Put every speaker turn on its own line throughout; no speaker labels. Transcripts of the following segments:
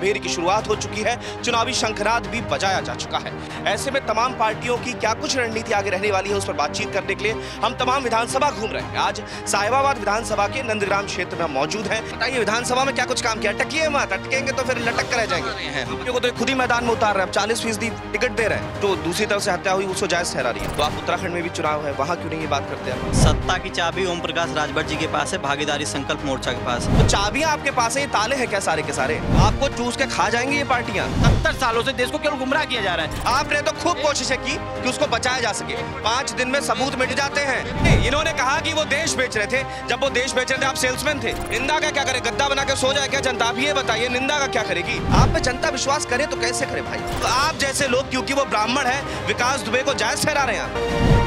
भेर की शुरुआत हो चुकी है चुनावी शंखनाद भी बजाया जा चुका है ऐसे में तमाम पार्टियों की क्या कुछ रणनीति आगे रहने वाली है उस पर बातचीत करने के लिए हम तमाम विधानसभा घूम रहे हैं आज साहिबाबाद विधानसभा के नंदग्राम क्षेत्र में मौजूद है बताइए विधानसभा में क्या कुछ काम किया टकिए मत अटकेंगे तो फिर लटक कर रह
जाएंगे
तो खुद ही मैदान में उतार रहे हैं चालीस फीसदी टिकट दे रहे हैं तो दूसरी तरफ से हत्या हुई उसको जायज ठहरा रही है तो आप उत्तराखंड में भी चुनाव है वहाँ क्यों नहीं ये बात करते हैं सत्ता की चाबी ओम प्रकाश राजभर जी के पास है भागीदारी संकल्प मोर्चा के पास तो चाबियाँ आपके पास है ताले है क्या सारे के सारे आपको चूस के खा जाएंगे ये पार्टियाँ सत्तर सालों से देश को क्यों गुमराह किया जा रहा है आपने तो खूब कोशिशें की कि उसको बचाया जा सके पांच दिन में सबूत मिट जाते हैं इन्होंने कहा कि वो देश बेच रहे थे जब वो देश बेच रहे थे आप सेल्समैन थे निंदा का क्या करे गद्दा बना के सो जाए क्या जनता आप ये बताइए निंदा का क्या करेगी आप पे जनता विश्वास करे तो कैसे करे भाई आप जैसे लोग क्योंकि वो ब्राह्मण है विकास दुबे को जायज ठहरा रहे हैं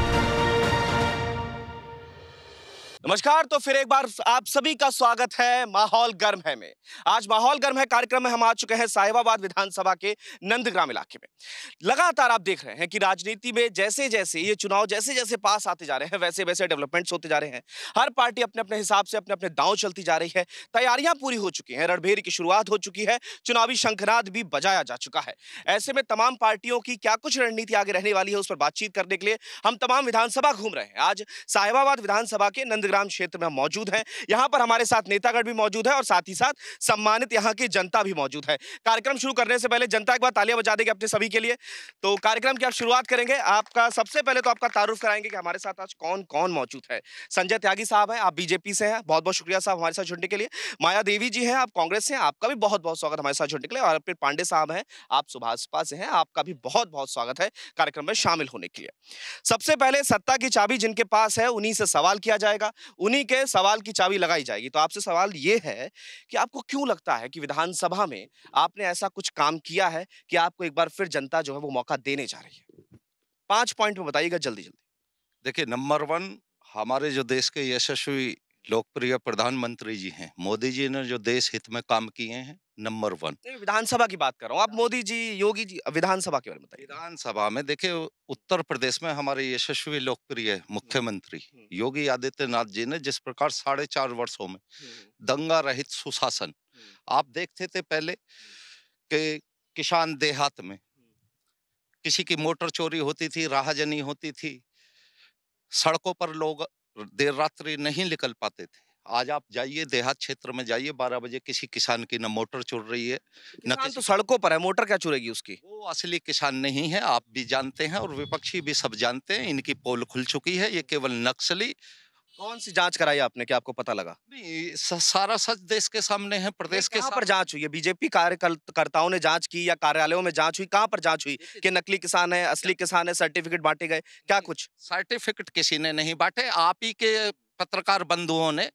नमस्कार तो फिर एक बार आप सभी का स्वागत है माहौल गर्म है में आज माहौल गर्म है कार्यक्रम में हम आ चुके हैं साहिबाबाद विधानसभा के नंदग्राम इलाके में लगातार आप देख रहे हैं कि राजनीति में जैसे जैसे ये चुनाव जैसे जैसे पास आते जा रहे हैं वैसे वैसे डेवलपमेंट्स होते जा रहे हैं हर पार्टी अपने अपने हिसाब से अपने अपने दाव चलती जा रही है तैयारियां पूरी हो चुकी हैं रणभेर की शुरुआत हो चुकी है चुनावी शंखनाद भी बजाया जा चुका है ऐसे में तमाम पार्टियों की क्या कुछ रणनीति आगे रहने वाली है उस पर बातचीत करने के लिए हम तमाम विधानसभा घूम रहे हैं आज साहिबाबाद विधानसभा के नंदग्राम संग्राम क्षेत्र में मौजूद हैं यहाँ पर हमारे साथ नेतागढ़ भी मौजूद है और साथ ही साथ सम्मानित यहाँ की जनता भी मौजूद है कार्यक्रम शुरू करने से पहले जनता एक बार तालियां बजा देगी अपने सभी के लिए तो कार्यक्रम की आप शुरुआत करेंगे आपका सबसे पहले तो आपका तारुफ कराएंगे कि हमारे साथ आज कौन कौन मौजूद है संजय त्यागी साहब हैं आप बीजेपी से हैं बहुत बहुत शुक्रिया साहब हमारे साथ जुड़ने के लिए माया देवी जी हैं आप कांग्रेस से हैं आपका भी बहुत बहुत स्वागत हमारे साथ जुड़ने के लिए और फिर पांडे साहब हैं आप सुभाषपा से हैं आपका भी बहुत बहुत स्वागत है कार्यक्रम में शामिल होने के लिए सबसे पहले सत्ता की चाबी जिनके पास है उन्हीं से सवाल किया जाएगा उन्हीं के सवाल की चाबी लगाई जाएगी तो आपसे सवाल ये है कि आपको क्यों लगता है कि विधानसभा में आपने ऐसा कुछ काम किया है कि आपको एक बार फिर जनता जो है वो मौका देने जा रही है पांच पॉइंट में बताइएगा जल्दी जल्दी
देखिए नंबर वन हमारे जो देश के यशस्वी लोकप्रिय प्रधानमंत्री जी हैं मोदी जी ने जो देश हित में काम किए हैं नंबर वन विधानसभा की बात कर रहा हूँ आप मोदी जी
योगी जी विधानसभा के बारे में बताइए
विधानसभा में देखिए उत्तर प्रदेश में हमारे यशस्वी लोकप्रिय हम्म, मुख्यमंत्री हम्म। योगी आदित्यनाथ जी ने जिस प्रकार साढ़े चार वर्षो में हम्म, दंगा रहित सुशासन आप देखते थे पहले के किसान देहात में किसी की मोटर चोरी होती थी राहजनी होती थी सड़कों पर लोग देर रात्रि नहीं निकल पाते थे आज आप जाइए देहात क्षेत्र में जाइए बारह बजे किसी किसान की न मोटर चुर रही है न किसान तो सड़कों पर है मोटर क्या चुरेगी उसकी वो असली किसान नहीं है आप भी जानते हैं और विपक्षी भी सब जानते हैं इनकी पोल खुल चुकी है ये केवल नक्सली कौन सी जांच कराई आपने क्या आपको पता लगा नहीं सारा
सच देश के सामने है प्रदेश के पर जांच हुई है बीजेपी कार्यकर्ताओं ने जांच की या कार्यालयों में जांच हुई कहाँ पर जांच हुई कि नकली किसान है असली किसान है सर्टिफिकेट बांटे गए क्या कुछ सर्टिफिकेट
किसी ने नहीं बांटे आप ही के पत्रकार बंधुओं ने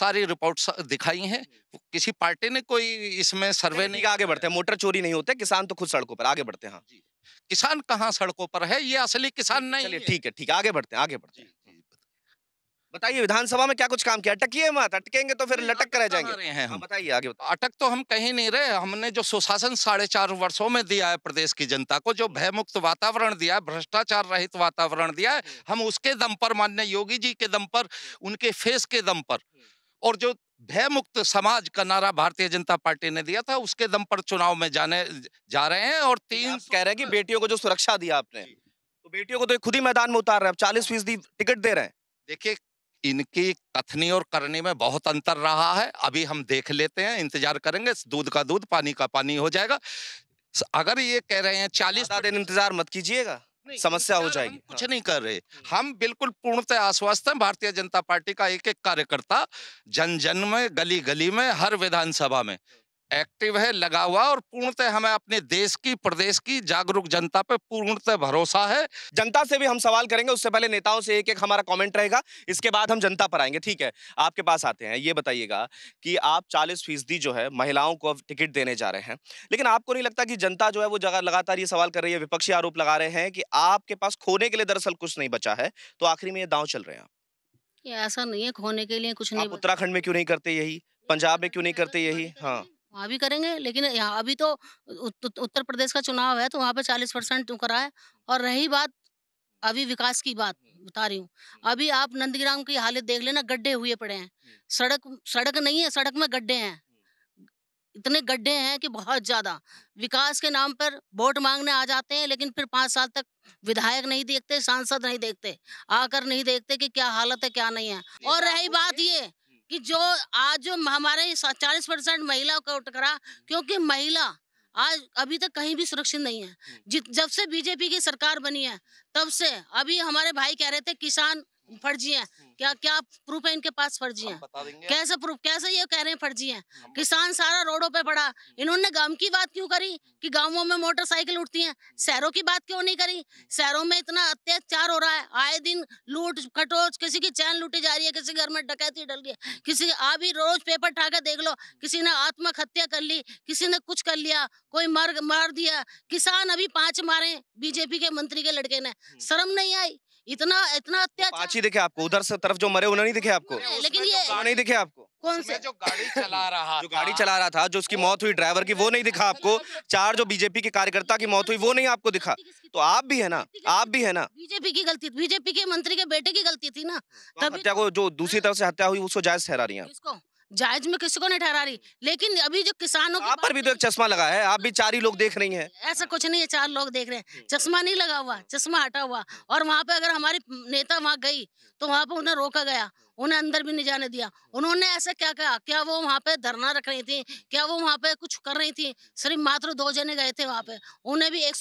सारी रिपोर्ट दिखाई हैं किसी पार्टी ने कोई इसमें सर्वे नहीं आगे बढ़ते हैं मोटर चोरी नहीं होते किसान तो खुद सड़कों पर
आगे बढ़ते हैं हाँ किसान कहाँ सड़कों पर है ये असली किसान नहीं ठीक है ठीक है आगे बढ़ते हैं आगे बढ़ते हैं बताइए विधानसभा में क्या कुछ काम किया अटकिए मत अटकेंगे तो फिर लटक कर रह
जाएंगे हाँ, हम बताइए आगे अटक तो हम कहीं नहीं रहे हमने जो सुशासन साढ़े चार वर्षो में दिया है प्रदेश की जनता को जो भयमुक्त वातावरण दिया है भ्रष्टाचार रहित वातावरण दिया है हम्म। हम उसके दम पर मान्य योगी जी के दम पर हम्म। उनके फेस के दम पर हम्म। और जो भयमुक्त समाज का नारा भारतीय जनता पार्टी ने दिया था उसके दम पर चुनाव में जाने जा रहे हैं और
तीन कह रहे हैं कि बेटियों को जो सुरक्षा दिया आपने तो बेटियों को तो खुद ही मैदान में उतार रहे हैं चालीस फीसदी टिकट दे रहे हैं देखिए
इनकी कथनी और करनी में बहुत अंतर रहा है अभी हम देख लेते हैं इंतजार करेंगे दूध का दूध पानी का पानी हो जाएगा अगर ये कह रहे हैं चालीस दिन इंतजार मत कीजिएगा समस्या हो जाएगी कुछ हाँ। नहीं कर रहे हम्म। हम बिल्कुल पूर्णतः आश्वस्त हैं भारतीय जनता पार्टी का एक एक कार्यकर्ता जन जन में गली गली में हर विधानसभा में एक्टिव है लगा हुआ और पूर्णतः हमें अपने देश की प्रदेश
की जागरूक जनता पे पूर्णतः भरोसा है जनता से भी हम सवाल करेंगे उससे पहले नेताओं से एक एक हमारा कमेंट रहेगा इसके बाद हम जनता पर आएंगे ठीक है आपके पास आते हैं ये बताइएगा कि आप चालीस फीसदी जो है महिलाओं को अब टिकट देने जा रहे हैं लेकिन आपको नहीं लगता कि जनता जो है वो जगह लगातार ये सवाल कर रही है विपक्षी आरोप लगा रहे हैं कि आपके पास खोने के लिए दरअसल कुछ नहीं बचा है तो आखिरी में ये दाव चल रहे हैं
ये ऐसा नहीं है खोने के लिए कुछ नहीं
उत्तराखंड में क्यों नहीं करते यही पंजाब में क्यों नहीं तो करते यही हाँ
वहाँ भी करेंगे लेकिन यहाँ अभी तो उत्तर प्रदेश का चुनाव है तो वहाँ पे चालीस परसेंट तो करा है और रही बात अभी विकास की बात बता रही हूँ अभी आप नंदीग्राम की हालत देख लेना गड्ढे हुए पड़े हैं सड़क सड़क नहीं है सड़क में गड्ढे हैं इतने गड्ढे हैं कि बहुत ज़्यादा विकास के नाम पर वोट मांगने आ जाते हैं लेकिन फिर पाँच साल तक विधायक नहीं देखते सांसद नहीं देखते आकर नहीं देखते कि क्या हालत है क्या नहीं है और तो रही बात ये कि जो आज जो हमारे चालीस परसेंट महिला का टकरा क्योंकि महिला आज अभी तक कहीं भी सुरक्षित नहीं है जब से बीजेपी की सरकार बनी है तब से अभी हमारे भाई कह रहे थे किसान फर्जी हैं क्या क्या प्रूफ है इनके पास फर्जी हैं कैसे प्रूफ कैसे ये कह रहे हैं फर्जी हैं किसान सारा रोडों पे पड़ा इन्होंने गांव की बात क्यों करी कि गांवों में मोटरसाइकिल उठती हैं शहरों की बात क्यों नहीं करी शहरों में इतना अत्याचार हो रहा है आए दिन लूट खटोच किसी की चैन लूटी जा रही है किसी घर में डकैती डल गई किसी आप ही रोज पेपर ठा के देख लो किसी ने आत्महत्या कर ली किसी ने कुछ कर लिया कोई मर मार दिया किसान अभी पांच मारे बीजेपी के मंत्री के लड़के ने शर्म नहीं आई इतना इतना तो अत्याचार पाची
दिखे आपको उधर से तरफ जो मरे उन्हें नहीं दिखे आपको
लेकिन ये नहीं दिखे आपको कौन से जो गाड़ी
चला रहा जो गाड़ी चला रहा था जो उसकी मौत हुई ड्राइवर की वो नहीं दिखा आपको चार जो बीजेपी के कार्यकर्ता की मौत हुई वो नहीं आपको दिखा तो आप भी है ना आप भी है ना
बीजेपी की गलती बीजेपी के मंत्री के बेटे की गलती थी ना
तो हत्या को जो दूसरी हाँ। तरफ से हत्या हुई उसको जायज ठहरा रही है
जायज में किसी को नहीं ठहरा रही लेकिन अभी जो किसानों आप पर भी
तो एक चश्मा लगा है आप भी हाँ। चार ही लोग देख रही हैं
ऐसा कुछ नहीं है चार लोग देख रहे हैं हम्म। चश्मा नहीं लगा हुआ चश्मा हटा हुआ और वहाँ पे अगर हमारी नेता वहाँ गई तो वहाँ पे उन्हें रोका गया उन्हें अंदर भी नहीं जाने दिया उन्होंने ऐसा क्या कहा क्या वो वहाँ पे धरना रख रही थी क्या वो वहाँ पे कुछ कर रही थी सिर्फ मात्र दो जने गए थे वहाँ पे उन्हें भी एक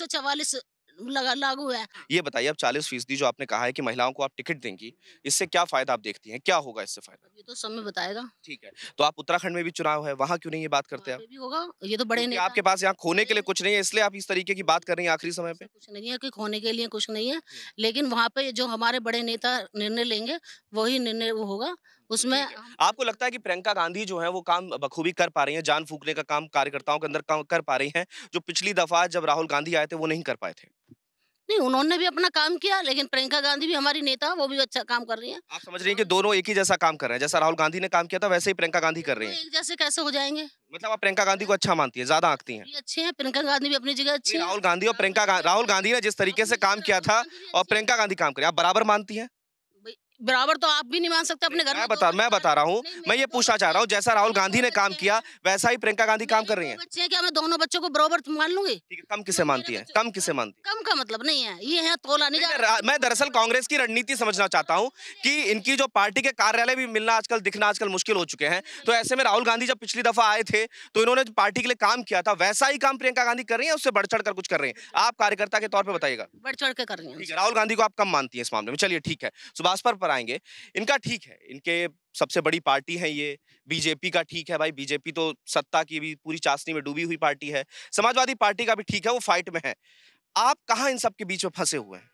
लगा लागू है
ये बताइए अब चालीस फीसदी जो आपने कहा है कि महिलाओं को आप टिकट देंगी इससे क्या फायदा आप देखती हैं क्या होगा इससे फायदा
ये तो समय बताएगा ठीक है
तो आप उत्तराखंड में भी चुनाव है वहाँ क्यों नहीं ये बात करते आप
होगा ये तो बड़े नहीं आपके
पास यहाँ खोने के लिए कुछ नहीं है इसलिए आप इस तरीके की बात कर रही है आखिरी समय पे कुछ
नहीं है की खोने के लिए कुछ नहीं है हम्म। लेकिन वहाँ पे जो हमारे बड़े नेता निर्णय लेंगे वही निर्णय वो होगा उसमें
आपको लगता है कि प्रियंका गांधी जो है वो काम बखूबी कर पा रही हैं जान फूकने का काम कार्यकर्ताओं के अंदर कर पा रही हैं जो पिछली दफा जब राहुल गांधी आए थे वो नहीं कर पाए थे
नहीं उन्होंने भी अपना काम किया लेकिन प्रियंका गांधी भी हमारी नेता वो भी अच्छा काम कर रही है आप
समझ रही हैं कि दोनों एक ही जैसा काम कर रहे हैं जैसा राहुल गांधी ने काम किया था वैसे ही प्रियंका गांधी कर रही है एक
जैसे कैसे हो जाएंगे मतलब
आप प्रियंका गांधी को अच्छा मानती है ज्यादा आंकती है
अच्छे हैं प्रियंका गांधी भी अपनी जगह अच्छी राहुल
गांधी और प्रियंका राहुल गांधी ने जिस तरीके से काम किया था और प्रियंका गांधी काम करी आप बराबर मानती है
बराबर तो आप भी नहीं मान सकते अपने घर मैं तो
बता मैं बता रहा हूँ मैं ये तो पूछना चाह रहा हूँ जैसा राहुल गांधी ने काम किया वैसा ही प्रियंका गांधी काम कर रही है
बच्चे क्या मैं दोनों बच्चों को बराबर तो मान लूंगी कम
किसे मानती है कम किसे मानती
है कम का मतलब नहीं है ये है तोला नहीं मैं
दरअसल कांग्रेस की रणनीति समझना चाहता हूँ की इनकी जो पार्टी के कार्यालय भी मिलना आजकल दिखना आजकल मुश्किल हो चुके हैं तो ऐसे में राहुल गांधी जब पिछली दफा आए थे तो इन्होंने पार्टी के लिए काम किया था वैसा ही काम प्रियंका गांधी कर रही है उससे बढ़ चढ़ कर कुछ कर रही है आप कार्यकर्ता के तौर पर बताइएगा
बढ़ चढ़ कर रही है राहुल गांधी
को आप कम मानती है इस मामले में चलिए ठीक है सुभाष पर आएंगे इनका ठीक है इनके सबसे बड़ी पार्टी है ये बीजेपी का ठीक है भाई बीजेपी तो सत्ता की भी पूरी चाशनी में डूबी हुई पार्टी है समाजवादी पार्टी का भी ठीक है वो फाइट में है आप कहाँ इन सब के बीच में फंसे हुए हैं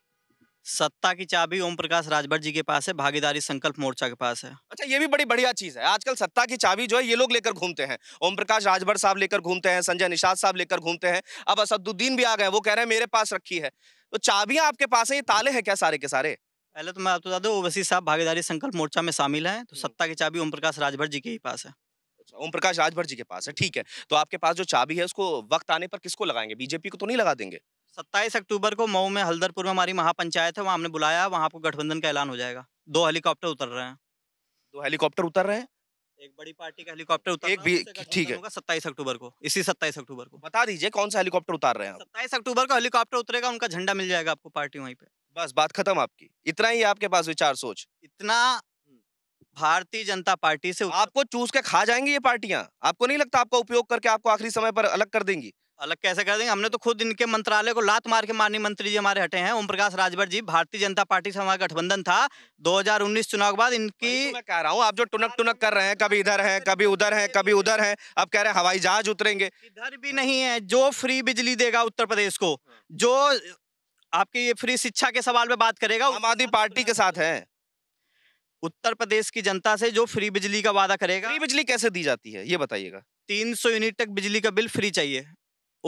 सत्ता की चाबी ओम प्रकाश राजभर जी के पास है भागीदारी संकल्प मोर्चा के पास है अच्छा ये भी बड़ी बढ़िया चीज है आजकल सत्ता की चाबी जो है ये लोग लेकर घूमते हैं ओम प्रकाश राजभर साहब लेकर घूमते हैं संजय निषाद साहब लेकर घूमते हैं अब असदुद्दीन भी आ गए वो कह रहे हैं मेरे पास रखी है तो चाबियां आपके पास है ये ताले हैं क्या सारे के सारे
पहले तो मैं आपको बता दूं
ओवैसी साहब भागीदारी संकल्प मोर्चा में शामिल हैं तो हम्म। सत्ता की चाबी ओम प्रकाश राजभर जी के ही पास है अच्छा, ओम प्रकाश राजभर जी के पास है ठीक है तो आपके पास जो चाबी है उसको वक्त आने पर किसको लगाएंगे बीजेपी को तो नहीं लगा देंगे सत्ताईस अक्टूबर को मऊ
में हल्दरपुर में हमारी महापंचायत है वहाँ हमने बुलाया वहाँ आपको गठबंधन का ऐलान हो
जाएगा दो हेलीकॉप्टर उतर रहे हैं दो हेलीकॉप्टर उतर रहे हैं
एक बड़ी पार्टी का हेलीकॉप्टर उतर
एक ठीक है सत्ताईस अक्टूबर को इसी सत्ताईस अक्टूबर को बता दीजिए कौन सा हेलीकॉप्टर उतार रहे हैं सत्ताईस अक्टूबर को हेलीकॉप्टर उतरेगा उनका झंडा मिल जाएगा आपको पार्टी वहीं पे बस बात खत्म आपकी इतना ही आपके पास विचार सोच इतना भारतीय जनता पार्टी से आपको चूस के खा जाएंगी ये पार्टियां आपको नहीं लगता आपका उपयोग करके आपको आखिरी समय पर अलग कर देंगी अलग कैसे कर देंगे हमने तो खुद इनके मंत्रालय को लात मार के माननीय मंत्री जी हमारे हटे हैं ओम प्रकाश राजभर जी भारतीय जनता पार्टी से हमारा गठबंधन था 2019 चुनाव के बाद इनकी तो मैं कह रहा हूँ आप जो टुनक टुनक कर रहे हैं कभी इधर हैं कभी उधर हैं कभी उधर हैं अब कह रहे हैं हवाई जहाज उतरेंगे इधर भी नहीं है जो फ्री बिजली देगा उत्तर प्रदेश को हाँ। जो आपके ये फ्री शिक्षा के सवाल पे बात करेगा आम आदमी पार्टी के साथ है उत्तर प्रदेश की जनता से जो फ्री बिजली का वादा करेगा फ्री बिजली कैसे दी जाती है ये बताइएगा तीन सौ यूनिट तक बिजली का बिल फ्री चाहिए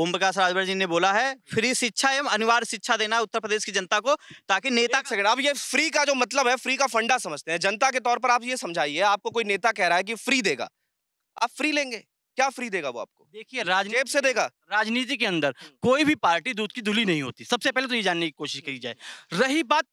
ओम प्रकाश राजभर जी ने बोला है फ्री शिक्षा एवं अनिवार्य शिक्षा देना है उत्तर प्रदेश की जनता को ताकि नेता सके आप ये फ्री का जो मतलब है फ्री का फंडा समझते हैं जनता के तौर पर आप ये समझाइए आपको कोई नेता कह रहा है कि फ्री देगा आप फ्री लेंगे क्या फ्री देगा वो आपको देखिए राजनीति से देगा राजनीति के अंदर हम्म। कोई भी पार्टी दूध की धुली नहीं होती सबसे पहले तो ये जानने की कोशिश की जाए रही बात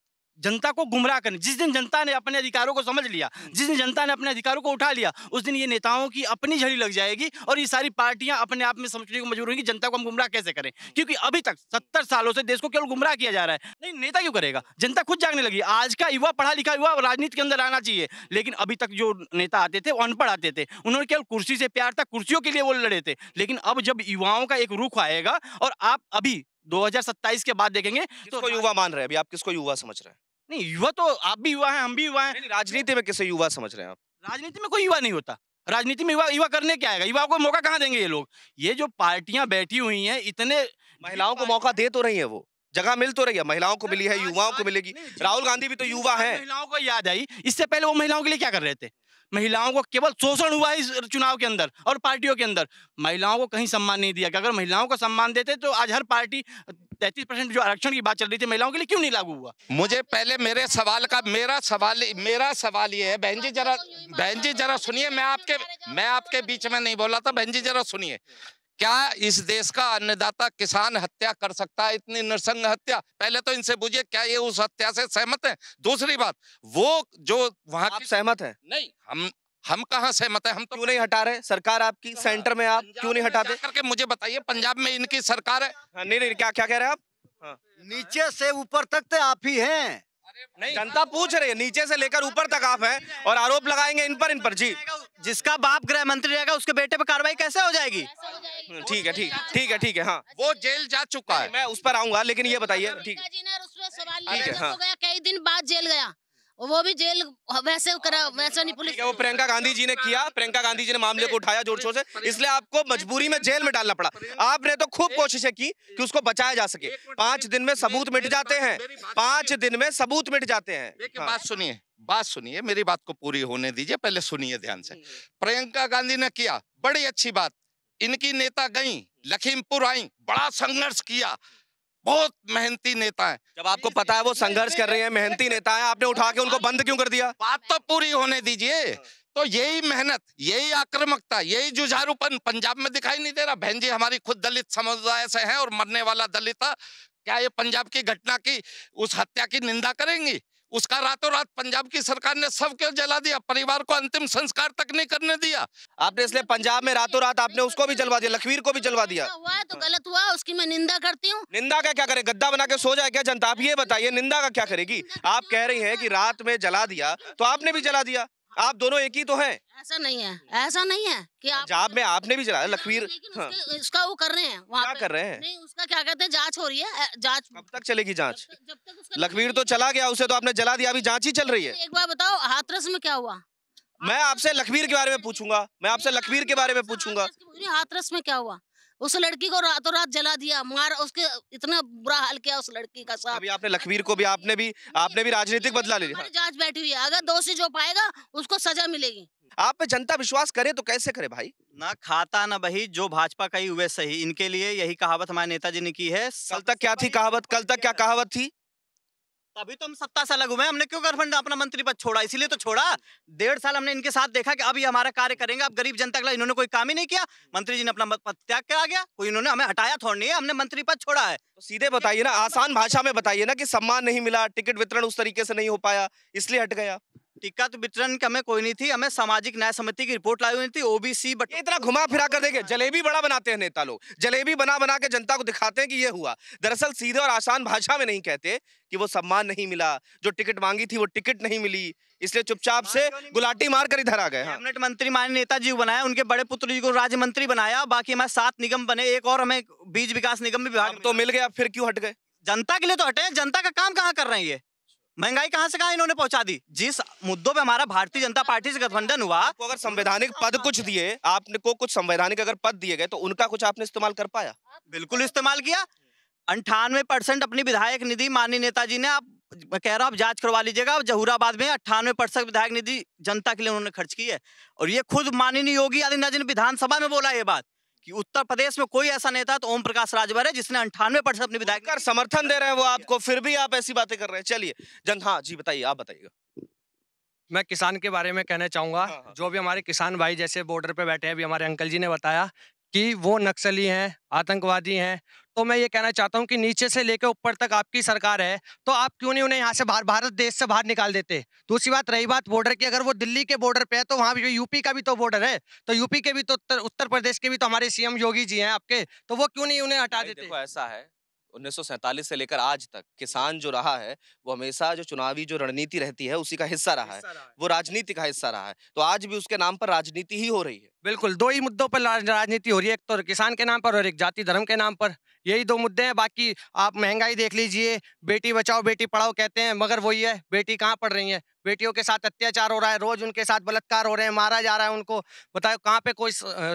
जनता को गुमराह करने जिस दिन जनता ने अपने अधिकारों को समझ लिया जिस दिन जनता ने अपने अधिकारों को उठा लिया उस दिन ये नेताओं की अपनी झड़ी लग जाएगी और ये सारी पार्टियां अपने आप में समझने को मजबूर होंगी जनता को हम गुमराह कैसे करें क्योंकि अभी तक सत्तर सालों से देश को केवल गुमराह किया जा रहा है नहीं नेता क्यों करेगा जनता खुद जागने लगी आज का युवा पढ़ा लिखा युवा राजनीति के अंदर आना चाहिए लेकिन अभी तक जो नेता आते थे वो अनपढ़ आते थे उन्होंने केवल कुर्सी से प्यार था कुर्सियों के लिए वो लड़े थे लेकिन अब जब युवाओं का एक रुख आएगा और आप अभी 2027 के बाद देखेंगे तो युवा मान रहे हैं अभी आप किसको युवा समझ रहे हैं नहीं युवा तो आप भी युवा हैं हम भी युवा हैं राजनीति में किसे युवा समझ रहे हैं आप राजनीति में कोई युवा नहीं होता राजनीति में युवा युवा करने क्या आएगा युवा को मौका कहाँ देंगे ये लोग ये जो पार्टियां बैठी हुई हैं इतने महिलाओं को मौका दे तो रही है वो जगह मिल तो रही है महिलाओं को मिली है युवाओं को मिलेगी राहुल गांधी भी तो युवा है महिलाओं को याद आई इससे पहले वो महिलाओं के लिए क्या कर रहे थे महिलाओं को केवल शोषण हुआ है इस चुनाव के अंदर और पार्टियों के अंदर महिलाओं को कहीं सम्मान नहीं दिया गया अगर महिलाओं को सम्मान देते तो आज हर पार्टी तैतीस परसेंट जो आरक्षण की बात चल रही थी महिलाओं के लिए क्यों नहीं लागू हुआ मुझे पहले मेरे सवाल का मेरा
सवाल मेरा सवाल ये है बहन जी जरा बहन जी जरा सुनिए मैं आपके मैं आपके बीच में नहीं बोला था बहन जी जरा सुनिए क्या इस देश का अन्नदाता किसान हत्या कर सकता है इतनी नरसंग हत्या पहले तो इनसे पूछिए क्या ये उस हत्या से सहमत है दूसरी बात वो जो वहां आप सहमत है नहीं हम हम कहाँ सहमत है मतलब हम तो क्यों नहीं हटा रहे सरकार
आपकी सेंटर में आप क्यों नहीं हटाते करके मुझे बताइए पंजाब में इनकी सरकार है हाँ, नहीं नहीं क्या क्या कह रहे हैं आप हाँ। नीचे से ऊपर तक तो आप ही हैं जनता पूछ रही है नीचे से लेकर ऊपर तक आप हैं और आरोप लगाएंगे इन पर इन पर जी जिसका बाप गृह मंत्री रहेगा उसके बेटे पर कार्रवाई कैसे हो जाएगी हम्म, ठीक है ठीक ठीक है ठीक है हाँ वो जेल जा चुका है मैं उस पर आऊंगा लेकिन ये बताइए ठीक
है हाँ। कई दिन बाद जेल गया वो भी जेल हाँ, वैसे करा हाँ, वैसा नहीं पुलिस वो प्रियंका गांधी जी ने किया
प्रियंका गांधी जी ने मामले को उठाया जोर शोर से इसलिए आपको मजबूरी में जेल में डालना पड़ा आपने तो खूब कोशिशें की कि उसको बचाया जा सके पांच दिन में सबूत मिट जाते हैं पांच दिन में सबूत मिट जाते हैं
बात सुनिए बात सुनिए मेरी बात को पूरी होने दीजिए पहले सुनिए ध्यान से प्रियंका गांधी ने किया बड़ी अच्छी बात इनकी नेता गई लखीमपुर आई बड़ा संघर्ष किया बहुत मेहनती नेता है जब आपको पता है वो संघर्ष कर रहे हैं मेहनती नेता है आपने उठा के उनको बंद क्यों कर दिया बात तो पूरी होने दीजिए हाँ। तो यही मेहनत यही आक्रमकता यही जुझारूपन पंजाब में दिखाई नहीं दे रहा बहन जी हमारी खुद दलित समुदाय से है और मरने वाला दलित क्या ये पंजाब की घटना की उस हत्या की निंदा करेंगी उसका रातों रात पंजाब की सरकार ने सब क्यों जला दिया परिवार को अंतिम संस्कार तक नहीं करने दिया आपने इसलिए पंजाब में
रातों रात आपने उसको भी जलवा दिया लखवीर को भी जलवा दिया
हुआ तो गलत हुआ उसकी मैं निंदा करती हूँ
निंदा का क्या करे गद्दा बना के सो जाए क्या जनता आप ये बताइए निंदा का क्या करेगी आप कह रही है की रात में जला दिया तो आपने भी जला दिया आप दोनों एक ही तो हैं
ऐसा नहीं है ऐसा नहीं है कि आप
जाब में आपने भी चलाया लखवीर हाँ।
उसका वो कर रहे हैं क्या पे, कर रहे हैं नहीं उसका क्या कहते हैं जांच हो रही है जांच कब
तक चलेगी जांच लखवीर तो चला गया उसे तो आपने जला दिया अभी जांच ही चल रही है
एक बार बताओ हाथरस में क्या हुआ
मैं आपसे लखवीर के बारे में पूछूंगा मैं आपसे लखवीर के बारे में पूछूंगा
हाथरस में क्या हुआ उस लड़की को रातों रात जला दिया मार उसके इतना बुरा हाल किया उस लड़की का साथ अभी आपने
लखवीर को भी आपने भी आपने भी राजनीतिक बदला ले लिया
जांच बैठी हुई है अगर दोषी जो पाएगा उसको सजा मिलेगी
आप पे जनता विश्वास करे तो कैसे करे भाई
ना खाता ना बही जो भाजपा का ही हुए सही इनके लिए यही कहावत हमारे नेताजी ने की है कल
तक क्या थी कहावत कल तक क्या कहावत थी
तभी तो हम सत्ता से अलग हुए हमने क्यों गठबंधन अपना मंत्री पद छोड़ा इसीलिए तो छोड़ा डेढ़ साल हमने इनके साथ देखा कि अब ये हमारा कार्य करेंगे अब गरीब जनता के इन्होंने कोई काम ही नहीं किया मंत्री जी ने अपना पद त्याग आ गया कोई इन्होंने हमें हटाया थोड़ी नहीं है हमने मंत्री पद छोड़ा है तो
सीधे बताइए ना आसान भाषा में बताइए ना कि सम्मान नहीं मिला टिकट वितरण उस तरीके से नहीं हो पाया इसलिए हट गया टिकट वितरण की हमें कोई नहीं थी हमें सामाजिक न्याय समिति की रिपोर्ट लाई हुई थी ओबीसी बट इतना घुमा फिरा कर देखे जलेबी बड़ा बनाते हैं नेता लोग जलेबी बना बना के जनता को दिखाते हैं कि ये हुआ दरअसल सीधे और आसान भाषा में नहीं कहते कि वो सम्मान नहीं मिला जो टिकट मांगी थी वो टिकट नहीं मिली इसलिए चुपचाप से गुलाटी मार कर इधर आ गए हाँ।
कैबिनेट मंत्री माननीय नेताजी को बनाया उनके बड़े पुत्र जी को राज्य मंत्री बनाया बाकी हमारे सात निगम बने एक और हमें बीज विकास निगम भी विभाग तो मिल गया फिर क्यों हट गए जनता के लिए तो हटे जनता का काम कहाँ कर रहे हैं ये महंगाई कहाँ से कहा इन्होंने पहुंचा दी
जिस मुद्दों पे हमारा भारतीय जनता पार्टी से गठबंधन हुआ आपको अगर संवैधानिक पद हाँ। कुछ दिए आपने को कुछ संवैधानिक अगर पद दिए गए तो उनका कुछ आपने इस्तेमाल कर पाया बिल्कुल इस्तेमाल किया अंठानवे परसेंट अपनी विधायक निधि माननीय नेताजी ने आप कह रहा आप जांच करवा लीजिएगा जहूराबाद
में अट्ठानवे परसेंट विधायक निधि जनता के लिए उन्होंने खर्च की है और ये खुद माननीय योगी आदित्यनाथ जी ने
विधानसभा में बोला ये बात कि उत्तर प्रदेश में कोई ऐसा नेता तो ओम प्रकाश राजभर है जिसने अंठानवे परसेंट अपने विधायक समर्थन दे रहे हैं वो आपको फिर भी आप ऐसी बातें कर रहे हैं चलिए जन हाँ जी बताइए आप बताइएगा
मैं किसान के बारे में कहना चाहूंगा हाँ, हाँ, जो भी हमारे किसान भाई जैसे बॉर्डर पे बैठे हैं अभी हमारे अंकल जी ने बताया कि वो नक्सली हैं आतंकवादी हैं तो मैं ये कहना चाहता हूँ कि नीचे से लेकर ऊपर तक आपकी सरकार है तो आप क्यों नहीं उन्हें यहाँ से बाहर भारत देश से बाहर निकाल देते दूसरी बात रही बात बॉर्डर की अगर वो दिल्ली के बॉर्डर पे है तो वहाँ भी यूपी का भी तो बॉर्डर है तो यूपी के भी तो उत्तर प्रदेश के भी तो हमारे सीएम योगी जी हैं आपके तो वो क्यों नहीं उन्हें हटा देते ऐसा है
उन्नीस से लेकर आज तक किसान जो रहा है वो हमेशा जो चुनावी जो रणनीति रहती है उसी का
हिस्सा रहा है वो राजनीति का हिस्सा रहा है तो आज भी उसके नाम पर राजनीति ही हो रही है बिल्कुल दो ही मुद्दों पर राजनीति हो रही है एक तो किसान के नाम पर और एक जाति धर्म के नाम पर यही दो मुद्दे हैं बाकी आप महंगाई देख लीजिए बेटी बचाओ बेटी पढ़ाओ कहते हैं मगर वही है बेटी कहाँ पढ़ रही है बेटियों के साथ अत्याचार हो रहा है रोज उनके साथ बलात्कार हो रहे हैं मारा जा रहा है उनको बताओ कहाँ पे कोई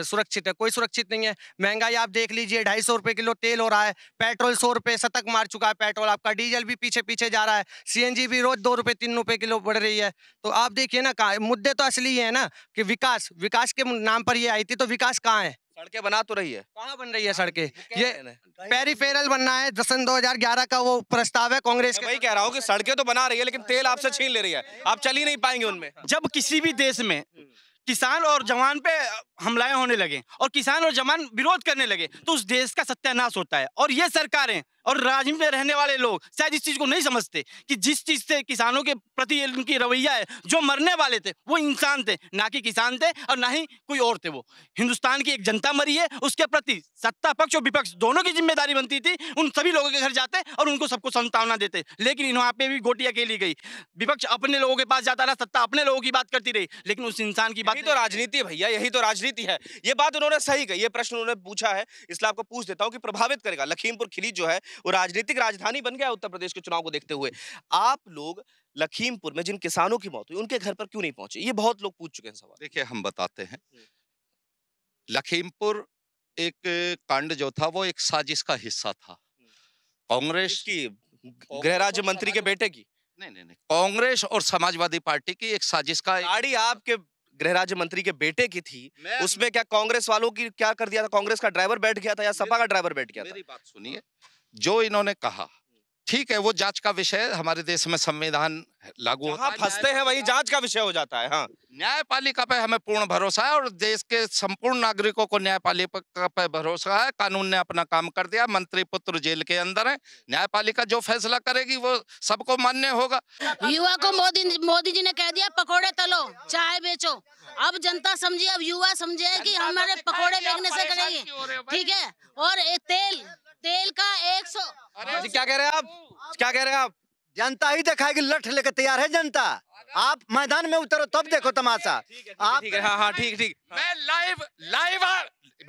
सुरक्षित है कोई सुरक्षित नहीं है महंगाई आप देख लीजिए ढाई सौ रुपये किलो तेल हो रहा है पेट्रोल सौ रुपये शतक मार चुका है पेट्रोल आपका डीजल भी पीछे पीछे जा रहा है सी भी रोज दो रुपये तीन रुपये किलो बढ़ रही है तो आप देखिए ना मुद्दे तो असली है ना कि विकास विकास के नाम नाम पर ये आई थी तो विकास कहाँ है सड़कें बना तो रही है कहाँ बन रही है सड़कें हाँ, ये पेरीफेरल बनना है सन 2011 का वो प्रस्ताव है कांग्रेस वही
कह रहा हूँ कि सड़कें तो बना रही है लेकिन तेल आपसे छीन ले रही है आप चल ही नहीं पाएंगे उनमें जब किसी भी देश में हम्म। किसान और जवान पे हमलाएं होने लगे और किसान और जवान विरोध करने लगे तो उस देश का सत्यानाश होता है और ये सरकारें और राज्य में रहने वाले लोग शायद इस चीज़ को नहीं समझते कि जिस चीज़ से किसानों के प्रति उनकी रवैया है जो मरने वाले थे वो इंसान थे ना कि किसान थे और ना ही कोई और थे वो हिंदुस्तान की एक जनता मरी है उसके प्रति सत्ता पक्ष और विपक्ष दोनों की जिम्मेदारी बनती थी उन सभी लोगों के घर जाते और उनको सबको संतावना देते लेकिन यहाँ पे भी गोटी अकेली गई विपक्ष अपने लोगों के पास जाता रहा सत्ता अपने लोगों की बात करती रही लेकिन उस इंसान की बात तो राजनीति है भैया यही तो राजनीति है ये बात उन्होंने सही कही ये प्रश्न उन्होंने पूछा है इसलिए आपको पूछ देता हूँ कि प्रभावित करेगा लखीमपुर खिली जो है वो राजनीतिक राजधानी बन गया उत्तर प्रदेश के चुनाव को देखते हुए आप लोग लखीमपुर में जिन किसानों की मौत हुई उनके घर पर क्यों नहीं पहुंचे ये बहुत लोग पूछ चुके हैं सवाल देखिए हम बताते हैं हम्म।
लखीमपुर एक कांड जो था वो एक साजिश का हिस्सा था हम्म। कांग्रेस की गृह राज्य मंत्री के बेटे की नहीं नहीं नहीं कांग्रेस और समाजवादी
पार्टी की एक साजिश का गाड़ी आपके गृह राज्य मंत्री के बेटे की थी उसमें क्या कांग्रेस वालों की क्या कर दिया था कांग्रेस का ड्राइवर बैठ गया था या सपा का ड्राइवर बैठ गया था बात सुनिए जो
इन्होंने कहा ठीक है वो जांच का विषय हमारे देश में संविधान लागू होता है फंसते हैं
वही जांच का विषय हो जाता है हाँ
न्यायपालिका पे हमें पूर्ण भरोसा है और देश के संपूर्ण नागरिकों को न्यायपालिका पे भरोसा है कानून ने अपना काम कर दिया मंत्री पुत्र जेल के अंदर है
न्यायपालिका जो फैसला करेगी वो सबको मान्य होगा युवा को मोदी मोदी जी ने कह दिया पकौड़े तलो चाय बेचो अब जनता समझिए अब युवा समझे की हमारे पकौड़े बेचने से करेगी ठीक है और तेल तेल का एक सौ
अरे क्या कह रहे हैं आप क्या कह रहे हैं आप जनता ही की लठ लेकर तैयार है जनता आप मैदान में उतरो तब देखो तमाशा
आप ठीक हाँ हाँ ठीक ठीक मैं लाइव लाइव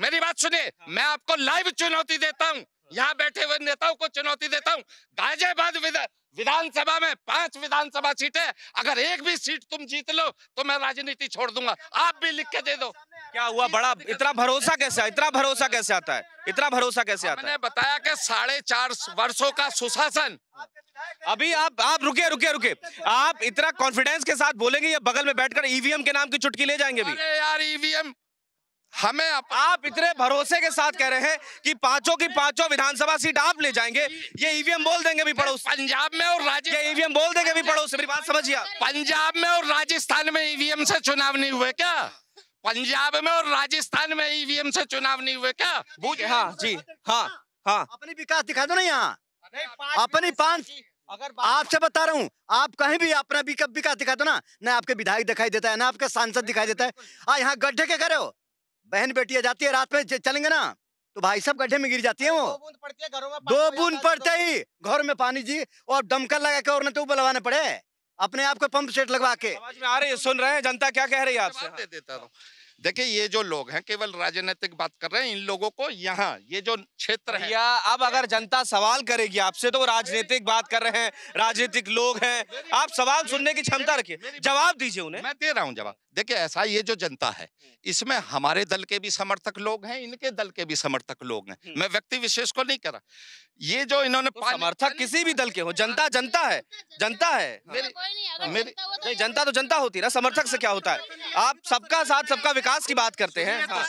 मेरी बात सुनिए मैं आपको लाइव चुनौती देता हूँ यहाँ बैठे हुए नेताओं को चुनौती देता हूँ गाजियाबाद विधान विधानसभा में पांच विधानसभा सीटें अगर एक भी सीट तुम जीत लो तो मैं राजनीति छोड़ दूंगा आप भी लिख के दे दो क्या हुआ
बड़ा इतना भरोसा कैसे इतना भरोसा कैसे आता है इतना भरोसा कैसे आता है बताया कि साढ़े चार वर्षो का सुशासन अभी आप आप रुके रुके रुके आप इतना कॉन्फिडेंस के साथ बोलेंगे या बगल में बैठकर ईवीएम e के नाम की चुटकी ले जाएंगे अरे
यार ईवीएम e
हमें आप, आप इतने भरोसे के साथ कह रहे हैं कि पांचों की पांचों विधानसभा सीट आप ले जाएंगे ये ईवीएम e बोल देंगे भी पड़ोस पंजाब में और राज्य ईवीएम e बोल देंगे भी पड़ोस मेरी बात समझिए पंजाब
में और राजस्थान में ईवीएम e से चुनाव नहीं हुए क्या पंजाब में और राजस्थान में ईवीएम से चुनाव नहीं हुए क्या
हाँ जी हाँ हाँ अपनी विकास दिखा दो ना यहाँ अपनी पांच अगर आपसे बता रहा हूँ आप कहीं भी अपना विकास दिखा दो ना ना आपके विधायक दिखाई देता है ना आपके सांसद दिखाई देता है आ हाँ, यहाँ गड्ढे के करे हो बहन बेटिया जाती है रात में चलेंगे ना तो भाई सब गड्ढे में गिर जाती है वो दो बूंद पड़ती है घरों में दो बूंद तो पड़ते ही घर में पानी जी और दमकल लगा के और न तो बुलवाने पड़े अपने आप को पंप सेट लगवा के आवाज
में आ रही है सुन रहे हैं जनता क्या कह रही है आपसे देता हूँ
देखिए ये जो लोग हैं केवल
राजनीतिक बात कर रहे हैं इन लोगों को यहाँ ये जो क्षेत्र है अब अगर जनता सवाल करेगी आपसे तो राजनीतिक बात कर रहे हैं राजनीतिक लोग हैं आप सवाल सुनने की क्षमता रखिए जवाब दीजिए उन्हें मैं दे रहा हूँ जवाब देखिए ऐसा ये जो जनता है इसमें हमारे दल के भी समर्थक लोग हैं इनके दल के भी समर्थक लोग हैं हम्म। मैं व्यक्ति विशेष को नहीं करा ये जो इन्होंने
तो समर्थक
किसी भी दल के हो जनता जनता है जनता है
मेरी
जनता तो, तो जनता होती है ना समर्थक से क्या होता है आप सबका साथ सबका विकास की बात करते हैं हाँ।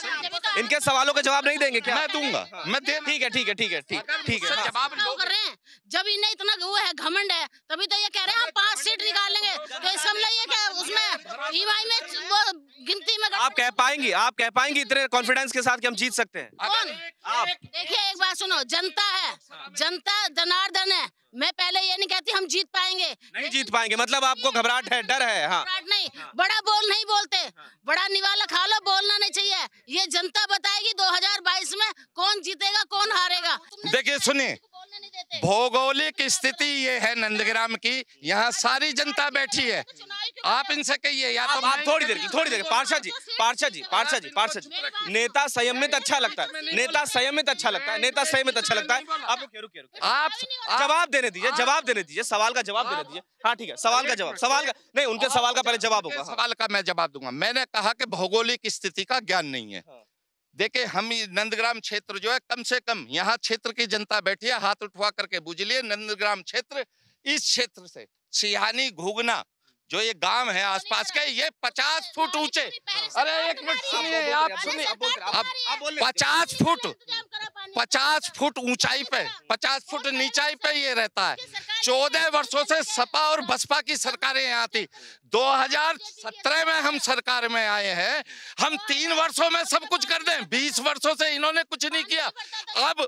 इनके सवालों का जवाब नहीं देंगे क्या मैं दूंगा मैं दे ठीक है ठीक है ठीक है ठीक ठीक है हाँ।
जवाब कर रहे हैं जब इन्हें इतना वो है घमंड है तभी तो ये कह रहे हैं हम पांच सीट निकालेंगे तो, तो मतलब ये क्या उसमें ईवाई में वो गिनती में आप
कह पाएंगी आप कह पाएंगी इतने कॉन्फिडेंस के साथ कि हम जीत सकते हैं
कौन आप देखिए एक बात सुनो जनता है जनता जनार्दन है मैं पहले ये नहीं कहती हम जीत पाएंगे नहीं
जीत पाएंगे मतलब आपको घबराहट है डर
है हाँ नहीं बड़ा बोल नहीं बोलते हाँ। बड़ा निवाला खा लो बोलना नहीं चाहिए ये जनता बताएगी 2022 में कौन जीतेगा कौन हारेगा
देखिए सुनिए भौगोलिक स्थिति ये है नंदग्राम की यहाँ सारी जनता बैठी है
आप इनसे कहिए या तो आप थोड़ी देर की थोड़ी देर पार्षद जी पार्षद जी पार्षद जी पार्षद जी नेता संयमित अच्छा लगता है नेता संयमित अच्छा लगता है नेता संयमित अच्छा लगता है आप आप जवाब देने दीजिए जवाब देने दीजिए सवाल का जवाब देने दीजिए हाँ ठीक है सवाल का जवाब सवाल का नहीं उनके सवाल का पहले जवाब होगा हाँ। सवाल
का मैं जवाब दूंगा मैंने कहा कि भौगोलिक स्थिति का ज्ञान नहीं है हाँ। देखे हम नंदग्राम क्षेत्र जो है कम से कम यहाँ क्षेत्र की जनता बैठी है हाथ उठवा करके बुझ लिए नंदग्राम क्षेत्र इस क्षेत्र से सियानी घुगना जो ये गांव है आसपास के ये पचास फुट ऊंचे अरे एक मिनट सुनिए आप सुनिए पचास फुट पचास फुट ऊंचाई पे पचास फुट नीचाई पे ये रहता है चौदह वर्षों से सपा और बसपा की सरकारें यहाँ थी 2017 में हम सरकार में आए हैं हम तीन वर्षों में सब कुछ कर दें बीस वर्षों से इन्होंने कुछ नहीं किया तो अब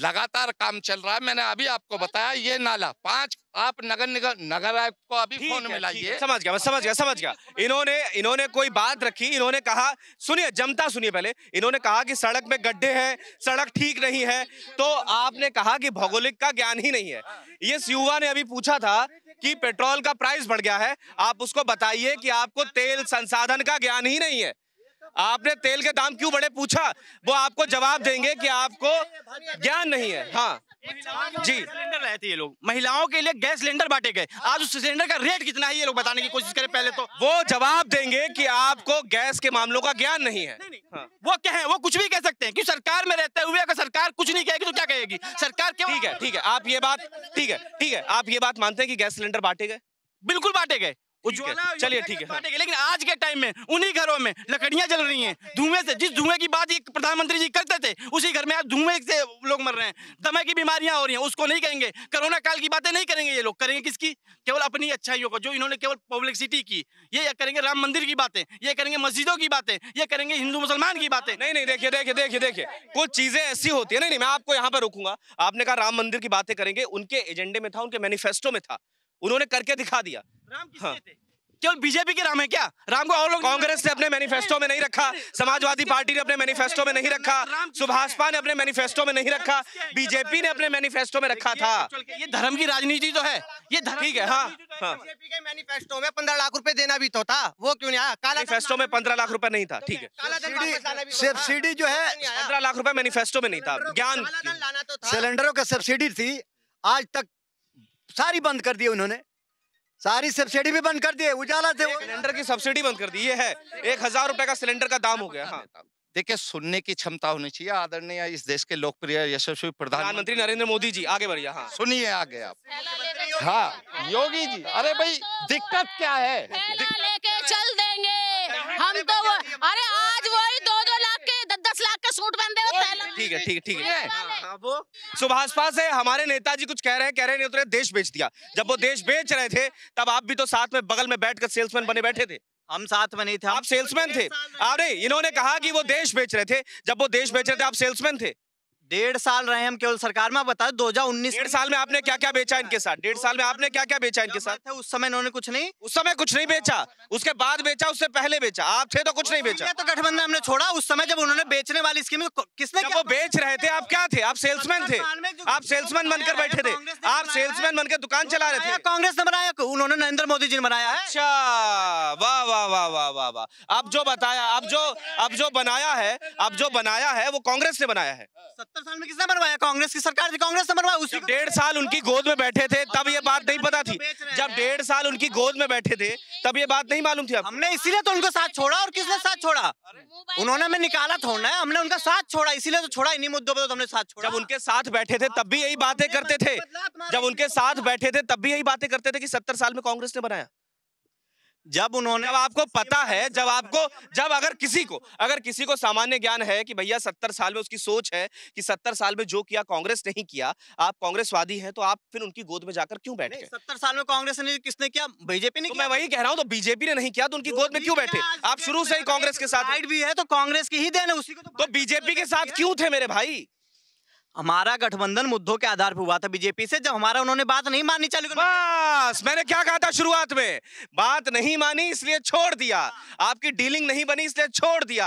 लगातार काम चल रहा है मैंने अभी आपको हाँ। बताया ये नाला पांच आप नगर निगम नगर आयुक्त को अभी फोन मिलाइए समझ
गया समझ गया समझ गया इन्होंने इन्होंने कोई बात रखी इन्होंने कहा सुनिए जमता सुनिए पहले इन्होंने कहा कि सड़क में गड्ढे हैं सड़क ठीक नहीं है तो आपने कहा कि भौगोलिक का ज्ञान ही नहीं है ये युवा ने अभी पूछा था कि पेट्रोल का प्राइस बढ़ गया है आप उसको बताइए कि आपको तेल संसाधन का ज्ञान ही नहीं है आपने तेल के दाम क्यों बढ़े पूछा वो आपको जवाब देंगे कि आपको ज्ञान नहीं है हाँ जी सिलेंडर लाए थे ये लोग महिलाओं के लिए गैस सिलेंडर बांटे गए आज उस सिलेंडर का रेट कितना है ये लोग बताने की कोशिश करें पहले तो वो जवाब देंगे कि आपको गैस के मामलों का ज्ञान नहीं है हाँ। वो कहें वो कुछ भी कह सकते हैं कि सरकार में रहते हुए अगर सरकार कुछ नहीं कहेगी तो क्या कहेगी सरकार क्यों ठीक है ठीक है आप ये बात ठीक है ठीक है आप ये बात मानते हैं कि गैस सिलेंडर बांटे गए बिल्कुल बांटे गए उज्ज्वला चलिए ठीक है हाँ। लेकिन आज के टाइम में उन्हीं घरों में लकड़ियां जल रही हैं धुएं से जिस धुएं की बात प्रधानमंत्री जी करते थे उसी घर में आज धुएं से लोग मर रहे हैं दमे की बीमारियां हो रही हैं उसको नहीं कहेंगे कोरोना काल की बातें नहीं करेंगे ये लोग करेंगे किसकी केवल अपनी अच्छाइयों को जो इन्होंने केवल पब्लिसिटी की ये करेंगे राम मंदिर की बातें ये करेंगे मस्जिदों की बातें ये करेंगे हिंदू मुसलमान की बातें नहीं नहीं देखिए देखिए देखिए देखिए कुछ चीजें ऐसी होती है नहीं नहीं मैं आपको यहाँ पर रोकूंगा आपने कहा राम मंदिर की बातें करेंगे उनके एजेंडे में था उनके मैनिफेस्टो में था उन्होंने करके दिखा दिया राम हाँ। बीजेपी के राम है क्या राम को और लोग कांग्रेस ने अपने मैनिफेस्टो में नहीं रखा समाजवादी पार्टी ने अपने मैनिफेस्टो में नहीं रखा सुभाषपा ने अपने मैनिफेस्टो में नहीं रखा बीजेपी ने अपने मैनिफेस्टो में रखा था ये धर्म की राजनीति तो है ये ठीक हाँ, तो है हाँ बीजेपी
के मैनिफेस्टो में पंद्रह लाख रूपए
देना भी तो था वो क्यों नहीं आया मैनिफेस्टो में तो तो पंद्रह लाख रूपए नहीं था ठीक
है सब्सिडी
जो है पंद्रह लाख रूपए मैनिफेस्टो में नहीं था ज्ञान सिलेंडरों का सब्सिडी थी आज तक सारी बंद कर दी उन्होंने सारी सब्सिडी भी बंद कर दी उजाला थे सिलेंडर की सब्सिडी बंद कर दी ये है एक हजार रुपए का सिलेंडर का दाम हो गया हाँ देखिए सुनने
की क्षमता होनी चाहिए आदरणीय इस देश के लोकप्रिय यशस्वी प्रधानमंत्री
नरेंद्र मोदी जी आगे बढ़िया हाँ
सुनिए आगे आप हाँ योगी जी अरे भाई दिक्कत क्या है
चल देंगे हम तो अरे सूट पहनते ठीक है ठीक है ठीक है हाँ, हाँ,
सुभाष पास है हमारे नेताजी कुछ कह रहे हैं कह रहे हैं तो देश बेच दिया जब वो देश बेच रहे थे तब आप भी तो साथ में बगल में बैठ सेल्समैन बने बैठे थे हम साथ में नहीं थे आप सेल्समैन थे अरे इन्होंने कहा कि वो देश बेच रहे थे जब वो देश बेच रहे थे आप सेल्समैन थे डेढ़ साल रहे हम केवल सरकार में बता दो हजार उन्नीस डेढ़ साल में आपने क्या क्या बेचा इनके साथ डेढ़ साल में आपने क्या क्या बेचा इनके साथ उस समय इन्होंने कुछ नहीं उस समय कुछ नहीं बेचा उसके बाद बेचा उससे पहले बेचा आप थे तो कुछ नहीं बेचा तो गठबंधन हमने छोड़ा उस समय जब उन्होंने बेचने वाली स्कीम किसने वो बेच रहे थे आप क्या थे आप सेल्समैन थे आप सेल्समैन बनकर बैठे थे आप सेल्समैन बनकर दुकान चला रहे थे कांग्रेस ने बनाया उन्होंने नरेंद्र मोदी जी ने बनाया अच्छा वाह वाह वाह वाह वाह वाह अब जो बताया अब जो अब जो बनाया है अब जो बनाया है वो कांग्रेस ने बनाया है सत्तर साल में किसने बनवाया कांग्रेस की सरकार थी कांग्रेस ने बनवाया उसी डेढ़ साल उनकी गोद में बैठे थे तब ये बात नहीं पता थी जब डेढ़ साल उनकी गोद में बैठे थे तब ये बात नहीं मालूम थी हमने इसीलिए तो उनको साथ छोड़ा और किसने साथ छोड़ा उन्होंने हमें निकाला थोड़ा है हमने उनका साथ छोड़ा इसीलिए तो छोड़ा इन्हीं मुद्दों पर तो हमने साथ छोड़ा जब उनके साथ बैठे थे तब भी यही बातें करते थे जब उनके साथ बैठे थे तब भी यही बातें करते थे कि सत्तर साल में कांग्रेस ने बनाया जब उन्होंने जब आपको पता है जब आपको जब अगर किसी को अगर किसी को सामान्य ज्ञान है कि भैया सत्तर साल में उसकी सोच है कि सत्तर साल में जो किया कांग्रेस नहीं किया आप कांग्रेसवादी हैं तो आप फिर उनकी गोद में जाकर क्यों बैठे सत्तर साल में कांग्रेस ने किसने किया बीजेपी ने तो मैं वही कह रहा हूँ तो बीजेपी ने नहीं किया तो उनकी गोद में क्यों बैठे आप शुरू से ही कांग्रेस के साथ राइट भी है तो कांग्रेस की ही देन है उसी को तो, तो बीजेपी तो के साथ क्यों थे मेरे भाई हमारा गठबंधन मुद्दों के आधार पर हुआ था बीजेपी से जब हमारा उन्होंने बात नहीं मानी चालू बस मैंने क्या कहा था शुरुआत में बात नहीं मानी इसलिए छोड़ दिया हाँ। आपकी डीलिंग नहीं बनी इसलिए छोड़ दिया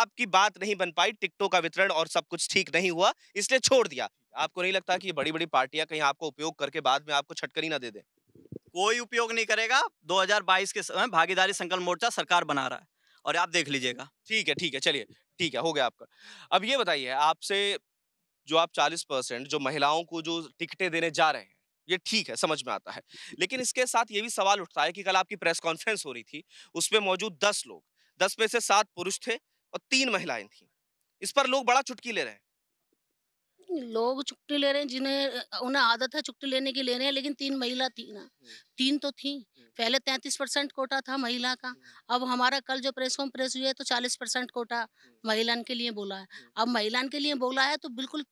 आपकी बात नहीं बन पाई टिकटों का वितरण और सब कुछ ठीक नहीं हुआ इसलिए छोड़ दिया आपको नहीं लगता कि ये बड़ी बड़ी पार्टियां कहीं आपको उपयोग करके बाद में आपको छटकरी ना दे दे कोई उपयोग नहीं करेगा 2022 के समय भागीदारी संकल्प मोर्चा सरकार बना रहा है और आप देख लीजिएगा ठीक है ठीक है चलिए ठीक है हो गया आपका अब ये बताइए आपसे जो आप 40 परसेंट जो महिलाओं को जो टिकटें देने जा रहे हैं ये ठीक है समझ में आता है लेकिन इसके साथ ये भी सवाल उठता है कि कल आपकी प्रेस कॉन्फ्रेंस हो रही थी उसमें मौजूद दस लोग दस में से सात पुरुष थे और तीन महिलाएं थी इस पर लोग बड़ा चुटकी ले रहे हैं
लोग छुट्टी ले रहे हैं जिन्हें उन्हें आदत है छुट्टी लेने की ले रहे हैं लेकिन तीन महिला थी ना तीन तो थी पहले तैंतीस परसेंट कोटा था महिला का अब हमारा कल जो प्रेस प्रेस हुआ है तो चालीस परसेंट कोटा महिलान के लिए बोला है अब महिलान के लिए बोला है तो बिल्कुल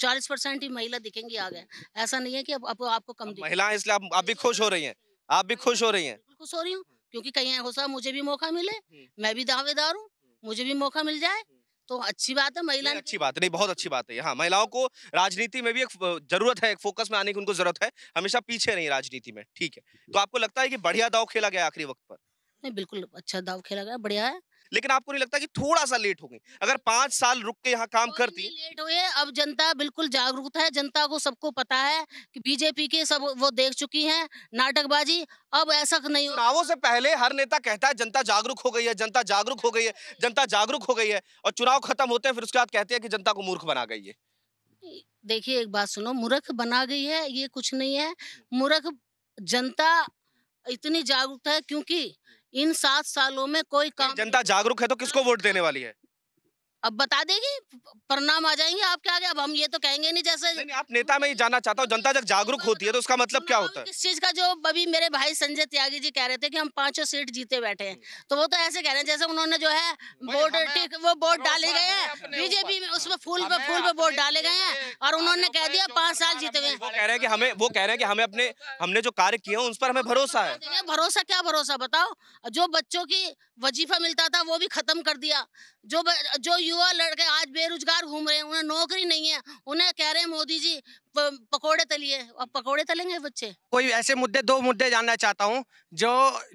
चालीस परसेंट ही महिला दिखेंगी आगे ऐसा नहीं है कि अब, अब आपको कम महिला
इसलिए आप, आप भी खुश हो रही है आप भी खुश हो रही है
खुश हो रही हूँ क्योंकि कहीं हो सकता मुझे भी मौका मिले मैं भी दावेदार हूँ मुझे भी मौका मिल जाए तो अच्छी बात है महिला अच्छी
बात नहीं बहुत अच्छी बात है हाँ महिलाओं को राजनीति में भी एक जरूरत है एक फोकस में आने की उनको जरूरत है हमेशा पीछे नहीं राजनीति में ठीक है तो आपको लगता है कि बढ़िया दाव खेला गया आखिरी वक्त पर नहीं बिल्कुल अच्छा
दाव खेला गया बढ़िया है
लेकिन आपको नहीं लगता कि थोड़ा सा लेट हो गई अगर पांच साल रुक के यहाँ काम करती
लेट हुए अब जनता बिल्कुल जागरूक है जनता को सबको पता है कि बीजेपी के सब वो देख चुकी है नाटकबाजी अब ऐसा नहीं चुनावों से पहले
हर नेता कहता है जनता जागरूक हो गई है जनता जागरूक हो गई है जनता जागरूक हो गई है और चुनाव खत्म होते हैं फिर उसके बाद कहते हैं कि जनता को मूर्ख बना गई है
देखिए एक बात सुनो मूर्ख बना गई है ये कुछ नहीं है हम्म। मूर्ख जनता इतनी जागरूक है क्योंकि इन सात सालों में कोई काम
जनता जागरूक है तो किसको हाँ। वोट देने वाली है
अब बता देगी परिणाम आ जाएंगे आपके आगे अब हम ये तो कहेंगे नहीं जैसे नहीं, आप नेता में ही जाना चाहता हूँ जनता जब
जागरूक होती है तो उसका मतलब क्या होता है इस
चीज का जो अभी मेरे भाई संजय त्यागी जी कह रहे थे कि हम पांचों सीट जीते बैठे हैं हम्म। तो वो तो ऐसे कह रहे हैं जैसे उन्होंने जो है वोट वो वोट डाले गए हैं बीजेपी में उसमें फूल पे फूल पे वोट डाले गए हैं और उन्होंने कह दिया पांच साल जीते हुए
कह रहे हैं कि हमें वो कह रहे हैं कि हमें अपने हमने जो कार्य किए उस पर हमें भरोसा है
तो भरोसा क्या भरोसा बताओ जो बच्चों की वजीफा मिलता था वो भी खत्म कर दिया जो जो यू युवा लड़के आज बेरोजगार घूम रहे हैं उन्हें नौकरी नहीं है उन्हें कह रहे हैं मोदी जी पकोड़े तलिए अब पकोड़े तलेंगे बच्चे
कोई ऐसे मुद्दे दो मुद्दे जानना चाहता हूँ जो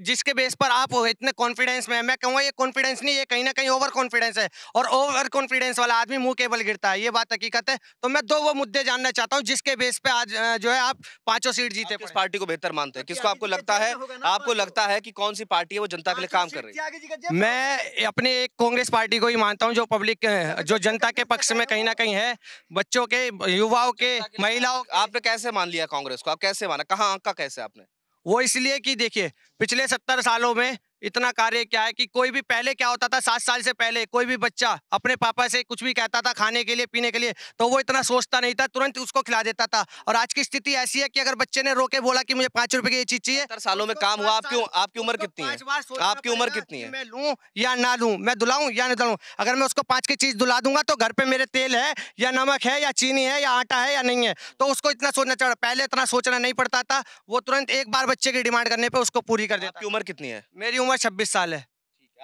जिसके बेस पर आप इतने कॉन्फिडेंस में मैं कहूँगा ये कॉन्फिडेंस नहीं ये कहीं ना कहीं ओवर कॉन्फिडेंस है और ओवर कॉन्फिडेंस वाला आदमी मुंह केबल गिरता है ये बात हकीकत है तो मैं दो वो मुद्दे जानना चाहता हूँ जिसके बेस पे आज जो है आप पांचों सीट जीते किस पार्टी को बेहतर मानते हैं तो किसको आपको लगता है आपको लगता है की कौन सी पार्टी
है वो जनता के लिए काम कर रही
है मैं अपने एक कांग्रेस पार्टी को ही मानता हूँ जो पब्लिक जो जनता के पक्ष में कहीं ना कहीं है बच्चों के युवाओं के महिलाओं आपने कैसे मान लिया कांग्रेस को आप कैसे माना कहा आंका कैसे आपने वो इसलिए कि देखिए पिछले सत्तर सालों में इतना कार्य क्या है कि कोई भी पहले क्या होता था सात साल से पहले कोई भी बच्चा अपने पापा से कुछ भी कहता था खाने के लिए पीने के लिए तो वो इतना सोचता नहीं था तुरंत उसको खिला देता था और आज की स्थिति ऐसी है कि अगर बच्चे ने रोके बोला कि मुझे पांच रुपए की ये चीज चाहिए सत्तर सालों में तो काम हुआ आपकी तो आपकी उम्र कितनी है आपकी उम्र कितनी है मैं लूँ या ना लू मैं दुलाऊ या ना दुलाऊ अगर मैं उसको पांच की चीज दुला दूंगा तो घर पे मेरे तेल है या नमक है या चीनी है या आटा है या नहीं है तो उसको इतना सोचना चाहिए पहले इतना सोचना नहीं पड़ता था वो तुरंत एक बार बच्चे की डिमांड करने पर उसको पूरी कर देता आपकी उम्र कितनी है मेरी उम्र छब्बीस साल है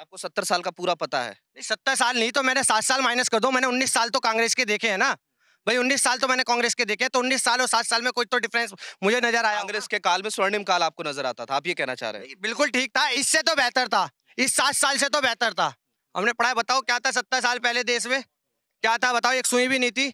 आपको सत्तर साल का पूरा पता है नहीं सत्तर साल नहीं तो मैंने सात साल माइनस कर दो मैंने उन्नीस साल तो कांग्रेस के देखे हैं ना भाई उन्नीस साल तो मैंने कांग्रेस के देखे तो उन्नीस साल और सात साल में कोई तो डिफरेंस मुझे नजर आया कांग्रेस के काल में स्वर्णिम काल आपको नजर आता था आप ये कहना चाह रहे हैं बिल्कुल ठीक था इससे तो बेहतर था इस सात साल से तो बेहतर था हमने पढ़ाया बताओ क्या था सत्तर साल पहले देश में क्या था बताओ एक सुई भी नहीं थी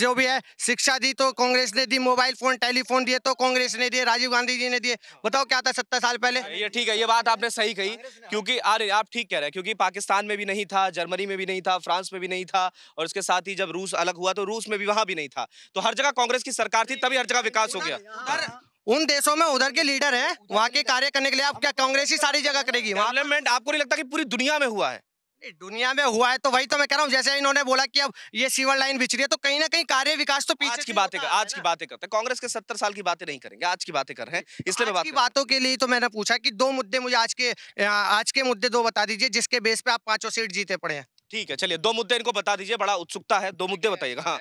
जो भी है शिक्षा दी तो कांग्रेस ने दी मोबाइल फोन टेलीफोन दिए तो कांग्रेस ने दिए राजीव गांधी जी ने दिए बताओ क्या था सत्तर साल पहले ये ठीक है ये बात आपने सही
कही क्योंकि अरे आप ठीक कह रहे हैं क्योंकि पाकिस्तान में भी नहीं था जर्मनी में भी नहीं था फ्रांस में भी नहीं था और उसके साथ ही जब रूस अलग हुआ तो रूस में भी वहां भी नहीं था तो हर जगह कांग्रेस की सरकार थी तभी हर जगह विकास
हो गया उन देशों में उधर के लीडर है वहाँ के कार्य करने के लिए आप क्या कांग्रेस ही सारी जगह करेगी पार्लियामेंट आपको नहीं लगता कि पूरी दुनिया में हुआ है दुनिया में हुआ है तो वही तो मैं कह रहा हूँ जैसे इन्होंने बोला कि अब ये सीवर लाइन बिछ रही है तो कहीं ना कहीं कार्य विकास तो पीछे आज की बातें कर, आज की बातें करते हैं कांग्रेस के सत्तर साल की बातें नहीं करेंगे आज की बातें कर रहे हैं इसलिए बात बातों के लिए तो मैंने पूछा कि दो मुद्दे मुझे आज के आज के मुद्दे दो बता दीजिए जिसके बेस पे आप पांचों सीट जीते पड़े हैं
ठीक है चलिए दो मुद्दे इनको बता दीजिए बड़ा उत्सुकता है दो मुद्दे बताइएगा हाँ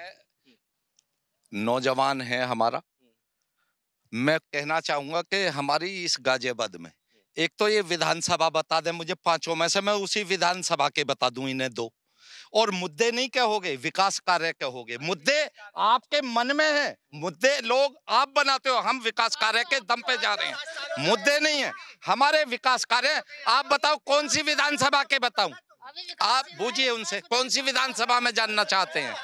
नौजवान है हमारा हम्म। मैं कहना चाहूंगा कि हमारी इस गाजियाबाद में एक तो ये विधानसभा बता दे मुझे पांचों में से मैं उसी विधानसभा के बता दू इन्हें दो और मुद्दे नहीं कहोगे विकास कार्य कहोगे मुद्दे आपके मन में है मुद्दे लोग आप बनाते हो हम विकास कार्य के दम पे जा रहे हैं मुद्दे नहीं है हमारे विकास कार्य आप बताओ कौन सी विधानसभा के बताऊं आप बुझिए उनसे कौन सी विधानसभा में जानना चाहते हैं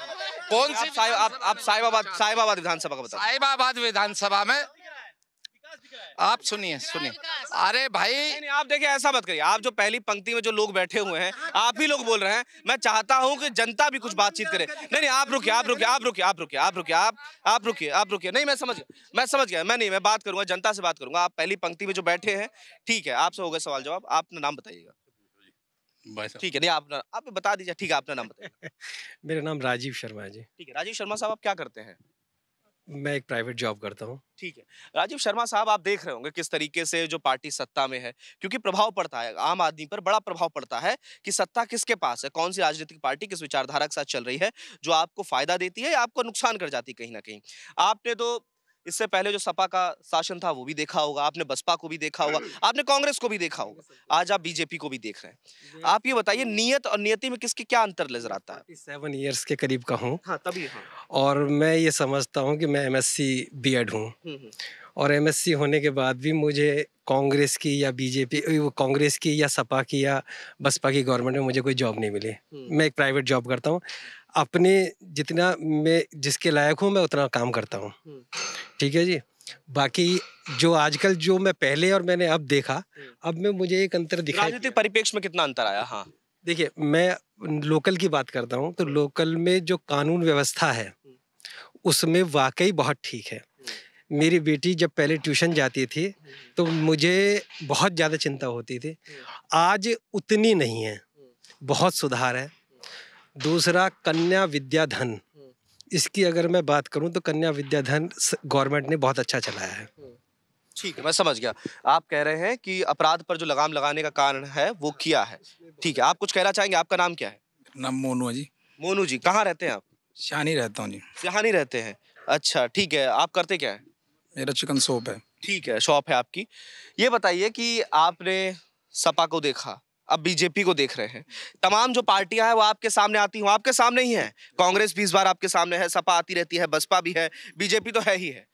कौन सी आप साहिबाबाद साहिबाबाद विधानसभा का बताओ साहिबाबाद
विधानसभा में आप सुनिए सुनिए अरे भाई नहीं, आप देखिए ऐसा मत करिए आप जो पहली पंक्ति में जो लोग बैठे हुए हैं आप ही लोग बोल रहे हैं मैं चाहता हूं कि जनता भी कुछ बातचीत करे नहीं नहीं आप रुकिए आप रुकिए आप रुकिए आप रुकिए आप रुकिए आप आप रुकिए आप रुकिए नहीं मैं समझ गया मैं समझ गया मैं नहीं मैं बात करूंगा जनता से बात करूंगा आप पहली पंक्ति में जो बैठे हैं ठीक है आपसे होगा सवाल जवाब आप नाम बताइएगा ठीक है नहीं आप आप बता दीजिए ठीक है आपका नाम बताइए
मेरा नाम राजीव शर्मा है जी ठीक
है राजीव शर्मा साहब आप क्या करते हैं
मैं एक प्राइवेट जॉब करता हूँ
ठीक है राजीव शर्मा साहब आप देख रहे होंगे किस तरीके से जो पार्टी सत्ता में है क्योंकि प्रभाव पड़ता है आम आदमी पर बड़ा प्रभाव पड़ता है कि सत्ता किसके पास है कौन सी राजनीतिक पार्टी किस विचारधारा के साथ चल रही है जो आपको फायदा देती है या आपको नुकसान कर जाती कहीं ना कहीं आपने तो इससे पहले जो सपा का शासन था वो भी देखा होगा आपने बसपा को भी देखा होगा आपने कांग्रेस को भी देखा होगा आज आप बीजेपी को भी देख रहे हैं आप ये बताइए नियत और नियति में किसके क्या अंतर नजर आता
है सेवन ईयर्स के करीब का हूँ हाँ, तभी हाँ। और मैं ये समझता हूँ कि मैं M S C B Ed हूँ हम्म, हम्म। और एमएससी होने के बाद भी मुझे कांग्रेस की या बीजेपी कांग्रेस की या सपा की या बसपा की गवर्नमेंट में मुझे कोई जॉब नहीं मिली मैं एक प्राइवेट जॉब करता हूँ अपने जितना मैं जिसके लायक हूँ मैं उतना काम करता हूँ ठीक है जी बाकी जो आजकल जो मैं पहले और मैंने अब देखा अब मैं मुझे एक अंतर दिखा राजनीतिक परिप्रेक्ष्य में कितना अंतर आया हाँ देखिए मैं लोकल की बात करता हूँ तो लोकल में जो कानून व्यवस्था है उसमें वाकई बहुत ठीक है मेरी बेटी जब पहले ट्यूशन जाती थी तो मुझे बहुत ज़्यादा चिंता होती थी आज उतनी नहीं है बहुत सुधार है दूसरा कन्या विद्याधन इसकी अगर मैं बात करूं तो कन्या विद्याधन गवर्नमेंट ने बहुत अच्छा चलाया है
ठीक है मैं समझ गया आप कह रहे हैं कि अपराध पर जो लगाम लगाने का कारण है वो किया है ठीक है आप कुछ कहना चाहेंगे आपका नाम क्या है
नाम मोनू जी
मोनू जी कहाँ रहते हैं आप शानी रहता हूँ जी शानी रहते हैं अच्छा ठीक है आप करते क्या है मेरा चिकन शॉप है ठीक है शॉप है आपकी ये बताइए कि आपने सपा को देखा अब बीजेपी को देख रहे हैं तमाम जो पार्टियां हैं वो आपके सामने आती हूँ आपके सामने ही है कांग्रेस भी इस बार आपके सामने है सपा आती रहती है बसपा भी है बीजेपी तो है ही है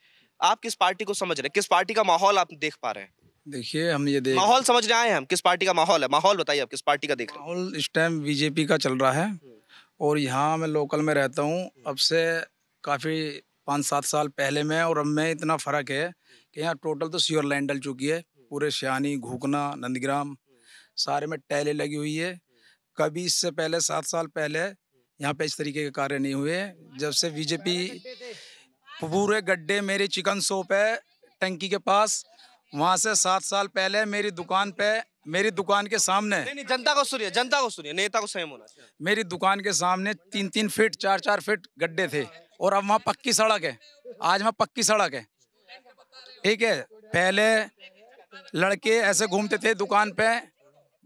आप किस पार्टी को समझ रहे हैं किस पार्टी का माहौल आप देख पा रहे हैं देखिए हम ये देख माहौल समझ आए हैं हम किस पार्टी का माहौल है माहौल बताइए आप किस पार्टी का देख रहे हैं
माहौल इस टाइम बीजेपी का चल रहा है हम्म। और यहाँ मैं लोकल में रहता हूँ अब से काफ़ी पाँच सात साल पहले में और अब में इतना फ़र्क है कि यहाँ टोटल तो सीवर लाइन डल चुकी है पूरे सियानी घूकना नंदग्राम सारे में टैले लगी हुई है कभी इससे पहले सात साल पहले यहाँ पे इस तरीके के कार्य नहीं हुए जब से बीजेपी पूरे गड्ढे मेरी चिकन शॉप है टंकी के पास वहाँ से सात साल पहले मेरी दुकान पे मेरी
दुकान के सामने नहीं, नहीं जनता को सुनिए जनता को सुनिए नेता को सहम होना मेरी दुकान के सामने तीन तीन फीट चार चार फीट गड्ढे थे और अब वहाँ पक्की सड़क है आज वहाँ पक्की सड़क है ठीक है पहले लड़के ऐसे घूमते थे दुकान पे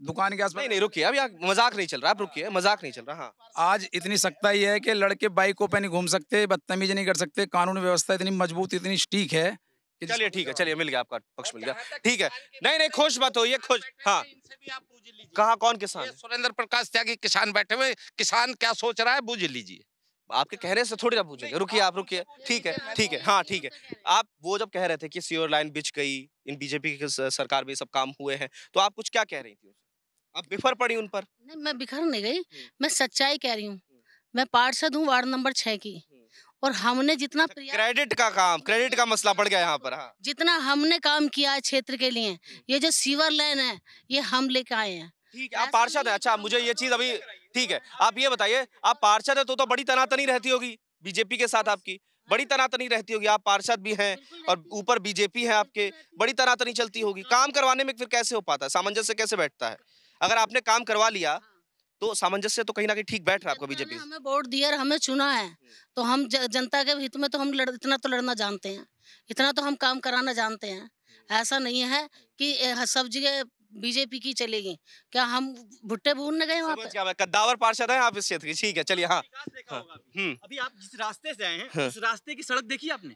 दुकान के आसपास नहीं रुकिए अब मजाक नहीं चल रहा आप रुकिए मजाक नहीं चल रहा हाँ आज इतनी
ही है कि लड़के बाइकों पे नहीं घूम सकते बदतमीजी नहीं कर सकते कानून व्यवस्था इतनी मजबूत इतनी स्टीक है
चलिए ठीक है चलिए मिल गया आपका पक्ष मिल गया ठीक है नहीं नहीं खुश बात हो ये खुश हाँ
कहा कौन किसान सुरेंद्र प्रकाश त्यागी किसान बैठे हुए किसान क्या सोच रहा है बूझ
लीजिए आपके कहने से थोड़ी ना पूछेंगे रुकिए आप रुकिए ठीक है ठीक है हाँ ठीक है आप वो जब कह रहे थे कि सीवर लाइन बिछ गई इन बीजेपी की सरकार में सब काम हुए हैं तो आप कुछ क्या कह रही थी आप बिफर पड़ी उन पर
नहीं मैं बिखर नहीं गई हम्म। मैं सच्चाई कह रही हूँ हम्म। मैं पार्षद हूँ वार्ड नंबर छह की हम्म। और हमने जितना अच्छा,
क्रेडिट का काम क्रेडिट का मसला पड़ गया यहाँ पर हाँ।
जितना हमने काम किया है क्षेत्र के लिए ये जो सीवर लाइन है ये हम लेके आए हैं
ठीक है आप पार्षद है अच्छा मुझे ये चीज अभी ठीक है आप ये बताइए आप पार्षद है तो तो बड़ी तनातनी रहती होगी बीजेपी के साथ आपकी बड़ी तनातनी रहती होगी आप पार्षद भी हैं और ऊपर बीजेपी है आपके बड़ी तनातनी चलती होगी काम करवाने में फिर कैसे हो पाता है सामंजस्य कैसे बैठता है हाँ। अगर आपने काम करवा लिया हाँ। तो सामंजस्य तो कहीं ना कहीं ठीक बैठ रहा है आपको बीजेपी हमें
वोट दिया हमें चुना है तो हम जनता के हित में तो हम लड़, इतना तो लड़ना जानते हैं इतना तो हम काम कराना जानते हैं हम्म। ऐसा नहीं है कि सब जगह बीजेपी की चलेगी क्या हम भुट्टे भून गए वहाँ
पे कद्दावर पार्षद है आप इस क्षेत्र की ठीक है चलिए हाँ, हाँ। हम्म। अभी आप जिस रास्ते से आए
हैं हाँ। उस रास्ते की सड़क देखी आपने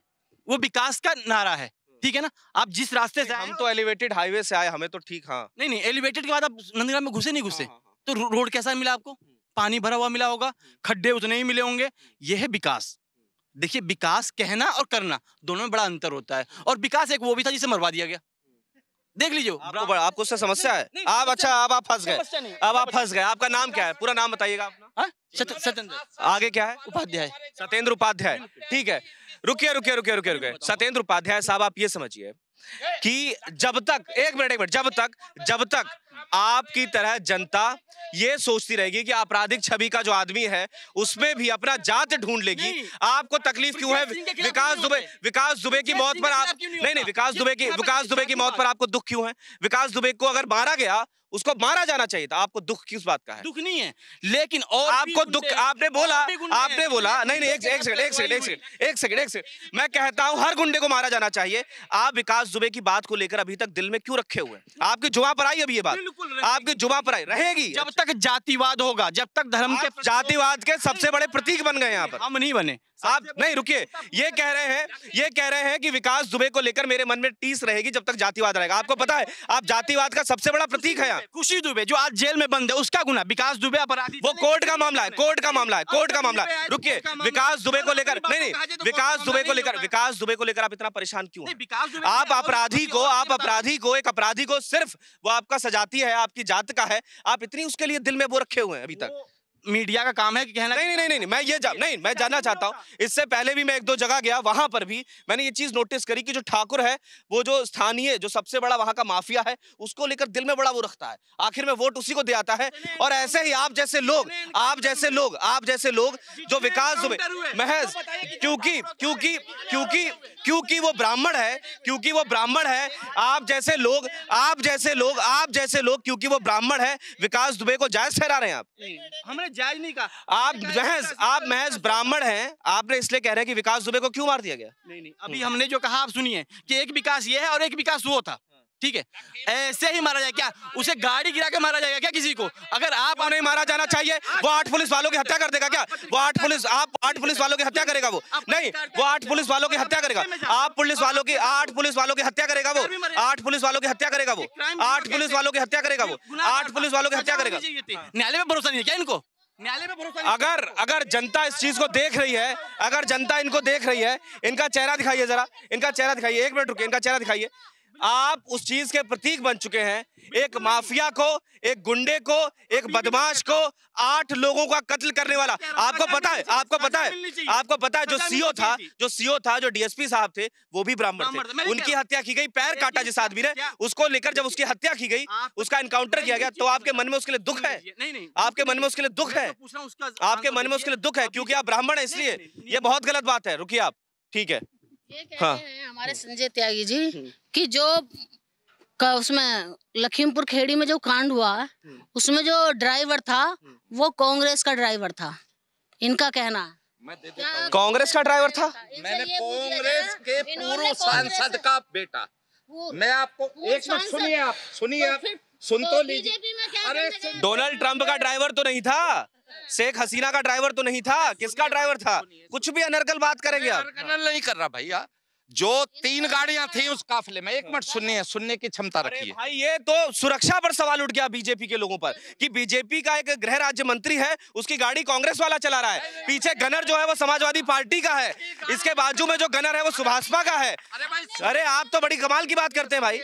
वो विकास का नारा है ठीक है ना आप जिस रास्ते से हम तो, तो एलिवेटेड हाईवे से आए हमें तो ठीक हाँ नहीं नहीं एलिवेटेड के बाद आप नंदगांव में घुसे नहीं घुसे हाँ, तो रोड कैसा मिला आपको पानी भरा हुआ मिला होगा खड्डे उतने ही मिले होंगे यह है विकास देखिए विकास कहना और करना दोनों में बड़ा अंतर होता है और विकास एक वो भी था जिसे मरवा दिया गया देख लीजिए आपको, आपको उससे समस्या है आप अच्छा अब आप फंस गए अब आप फंस गए आपका नाम क्या है पूरा नाम बताइएगा हाँ? सत्येंद्र आगे क्या है उपाध्याय सत्येंद्र उपाध्याय ठीक है रुकिए रुकिए रुकिए रुकिए रुकिए सत्येंद्र उपाध्याय साहब आप ये समझिए कि जब तक एक मिनट एक मिनट जब तक जब तक आपकी तरह जनता ये सोचती रहेगी कि आपराधिक छवि का जो आदमी है उसमें भी अपना जात ढूंढ लेगी आपको तकलीफ क्यों है विकास दुबे विकास दुबे की मौत पर आप नहीं नहीं विकास दुबे की विकास दुबे की मौत पर आपको दुख क्यों है विकास दुबे को अगर मारा गया उसको मारा जाना चाहिए था आपको दुख किस बात का है दुख नहीं है लेकिन और आपको दुख आपने बोला
आपने बोला नहीं नहीं एक सेकंड एक सेकंड एक सेकंड
एक सेकंड एक सेकंड मैं कहता हूं हर गुंडे को मारा जाना चाहिए आप विकास दुबे की बात को लेकर अभी तक दिल में क्यों रखे हुए आपकी जुबा पर आई अभी ये बात आपकी जुबा पर आई रहेगी जब तक जातिवाद होगा जब तक धर्म के जातिवाद के सबसे बड़े प्रतीक बन गए यहाँ पर हम नहीं बने आप नहीं रुकिए ये कह रहे हैं ये कह रहे हैं कि विकास दुबे को लेकर मेरे मन में टीस रहेगी जब तक जातिवाद रहेगा आपको पता है आप जातिवाद का सबसे बड़ा प्रतीक है गुना खुशी दुबे जो आज जेल में बंद है उसका गुना विकास दुबे अपराधी वो कोर्ट का मामला है कोर्ट का मामला है कोर्ट का मामला है तो रुकिए विकास दुबे को लेकर नहीं नहीं तो विकास दुबे को लेकर विकास दुबे को लेकर आप इतना परेशान क्यों आप अपराधी को आप अपराधी को एक अपराधी को सिर्फ वो आपका सजाती है आपकी जात का है आप इतनी उसके लिए दिल में वो रखे हुए हैं अभी तक मीडिया का काम है कि कहना नहीं नहीं नहीं, मैं ये जा, नहीं मैं जानना चाहता हूँ इससे पहले भी मैं एक दो जगह गया वहां पर भी मैंने ये चीज़ नोटिस करी कि जो ठाकुर है वो जो स्थानीय जो सबसे बड़ा वहां का माफिया है उसको लेकर दिल में बड़ा वो रखता है आखिर में वोट उसी को दे आता है और ऐसे ही आप जैसे लोग आप जैसे लोग आप जैसे लोग जो विकास दुबे महज क्योंकि क्योंकि क्योंकि क्योंकि वो ब्राह्मण है क्योंकि वो ब्राह्मण है आप जैसे लोग आप जैसे लोग आप जैसे लोग क्योंकि वो ब्राह्मण है विकास दुबे को जायज ठहरा रहे हैं आप हमने जायज नहीं कहा आप महज आप महज ब्राह्मण हैं आपने इसलिए कह रहे हैं कि विकास दुबे को क्यों मार दिया गया नहीं नहीं अभी हम्म। हमने जो कहा आप सुनिए कि एक विकास ये है और एक विकास वो था हाँ। ठीक है ऐसे ही मारा जाए क्या उसे गाड़ी गिरा के मारा जाएगा क्या किसी को अगर आप उन्हें मारा जाना चाहिए वो आठ पुलिस वालों की हत्या कर देगा क्या वो आठ पुलिस आप आठ पुलिस वालों की हत्या करेगा वो नहीं वो आठ पुलिस वालों की हत्या करेगा आप पुलिस वालों की आठ पुलिस वालों की हत्या करेगा वो आठ पुलिस वालों की हत्या करेगा वो आठ पुलिस वालों की हत्या करेगा वो आठ पुलिस वालों की हत्या करेगा न्यायालय में भरोसा नहीं है क्या इनको
न्यायालय में भरोसा अगर
अगर जनता इस चीज को देख रही है अगर जनता इनको देख रही है इनका चेहरा दिखाइए जरा इनका चेहरा दिखाइए एक मिनट रुकिए इनका चेहरा दिखाइए आप उस चीज के प्रतीक बन चुके हैं एक माफिया को एक गुंडे को एक बदमाश को आठ लोगों का कत्ल करने वाला आपको पता है आपको पता है आपको पता है जो सीओ था जो सीओ था जो डीएसपी साहब थे वो भी ब्राह्मण थे उनकी हत्या की गई पैर काटा जिस आदमी ने उसको लेकर जब उसकी हत्या की गई उसका एनकाउंटर किया गया तो आपके मन में उसके लिए दुख है आपके मन में उसके लिए दुख है
तो आपके मन में उसके लिए दुख है क्योंकि आप ब्राह्मण है इसलिए
ये बहुत गलत बात है रुकिए आप ठीक है ये कहते हाँ। हैं
हमारे हम्म। संजय त्यागी जी हम्म। कि जो का उसमें लखीमपुर खेड़ी में जो कांड हुआ हम्म। उसमें जो ड्राइवर था वो कांग्रेस का ड्राइवर था इनका कहना
है कांग्रेस का ड्राइवर था मैंने कांग्रेस के पूर्व सांसद का बेटा मैं आपको एक मिनट सुनिए आप सुनिए तो आप सुन तो, तो
लीजिए अरे डोनाल्ड
ट्रंप का ड्राइवर तो नहीं था शेख हसीना का ड्राइवर तो नहीं था किसका ड्राइवर था कुछ भी अनर्गल बात करेंगे
नहीं कर रहा भैया हाँ।
जो तीन
गाड़ियां थी उस काफिले में एक मिनट सुनने सुनने की क्षमता रखिए
भाई ये तो सुरक्षा पर सवाल उठ गया बीजेपी के लोगों पर कि बीजेपी का एक गृह राज्य मंत्री है उसकी गाड़ी कांग्रेस वाला चला रहा है पीछे गनर जो है वो समाजवादी पार्टी का है इसके बाजू में जो गनर है वो सुभाषपा का है अरे आप तो बड़ी कमाल की बात करते हैं भाई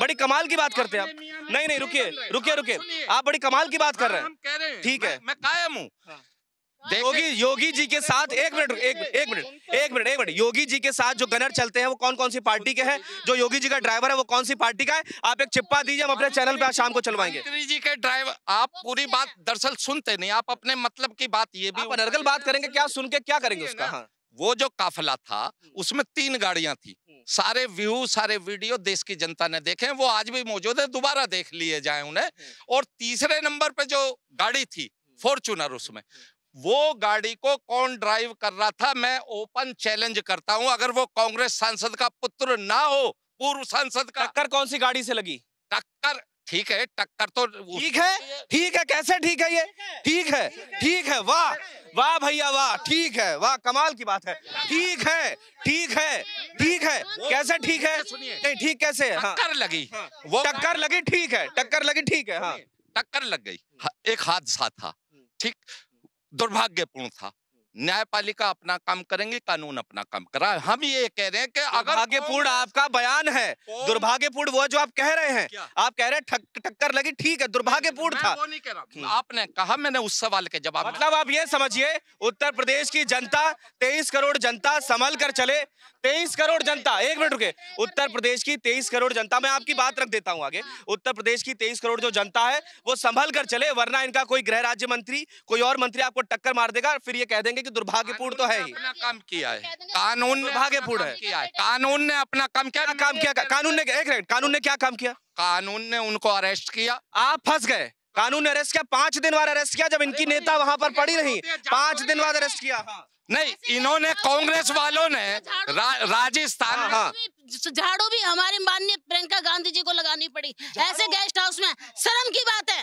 बड़ी कमाल की बात करते हैं आप नहीं नहीं रुकिए रुकिए रुकिए आप बड़ी कमाल की बात कर हाँ, रहे हैं ठीक है मैं कायम हूँ हाँ। योगी योगी जी के साथ एक मिनट एक एक मिनट एक मिनट एक मिनट योगी जी के साथ जो गनर चलते हैं वो कौन कौन सी पार्टी के हैं जो योगी जी का ड्राइवर है वो कौन सी पार्टी का है आप एक चिप्पा दीजिए हम अपने चैनल पे आज शाम को चलवाएंगे जी के ड्राइवर आप पूरी बात दरअसल सुनते नहीं आप अपने मतलब की बात ये भी अनर्गल बात
करेंगे क्या सुन के क्या करेंगे उसका हाँ वो जो काफिला था हम्म। उसमें तीन गाड़ियां थी हम्म। सारे व्यू सारे वीडियो देश की जनता ने देखे वो आज भी मौजूद है दोबारा देख लिए जाए उन्हें हम्म। और तीसरे नंबर पे जो गाड़ी थी फॉर्चूनर उसमें वो गाड़ी को कौन ड्राइव कर रहा था मैं ओपन चैलेंज करता हूं अगर वो कांग्रेस सांसद का पुत्र ना हो पूर्व सांसद का टक्कर कौन सी गाड़ी से लगी टक्कर ठीक है टक्कर तो
ठीक है ठीक है कैसे ठीक है ये ठीक है ठीक है वाह वाह भैया वाह ठीक है वाह कमाल की बात है ठीक है ठीक है ठीक है कैसे ठीक है नहीं ठीक कैसे टक्कर लगी वो टक्कर लगी ठीक है टक्कर लगी ठीक है
हाँ टक्कर लग गई एक हादसा था ठीक दुर्भाग्यपूर्ण था न्यायपालिका अपना काम करेंगे कानून अपना काम करा हम ये कह रहे हैं कि अगर दुर्भाग्यपूर्ण
आपका बयान है दुर्भाग्यपूर्ण वो जो आप कह रहे हैं आप कह रहे हैं ठक, टक्कर लगी ठीक है दुर्भाग्यपूर्ण था वो नहीं कह रहा हम्म। आपने कहा मैंने उस सवाल के जवाब मतलब आप ये समझिए उत्तर प्रदेश की जनता तेईस करोड़ जनता संभल कर चले तेईस करोड़ जनता एक मिनट रुके उत्तर प्रदेश की तेईस करोड़ जनता मैं आपकी बात रख देता हूँ आगे हाँ। उत्तर प्रदेश की तेईस करोड़ जो जनता है वो संभल कर चले वरना इनका कोई गृह राज्य मंत्री कोई और मंत्री आपको टक्कर मार देगा फिर ये कह देंगे सके कि दुर्भाग्यपूर्ण तो है ही
काम किया है कानून दुर्भाग्यपूर्ण है
कानून ने अपना काम क्या काम किया कानून ने एक मिनट कानून ने क्या काम किया कानून ने उनको अरेस्ट किया आप फंस गए कानून ने अरेस्ट किया पांच दिन बाद अरेस्ट किया जब इनकी नेता वहां पर पड़ी रही पांच दिन बाद अरेस्ट किया हाँ। नहीं इन्होंने कांग्रेस वालों ने राजस्थान
तो झाड़ू भी हाँ, हाँ। हमारी माननीय प्रियंका गांधी जी को लगानी पड़ी ऐसे गेस्ट हाउस में शर्म की बात है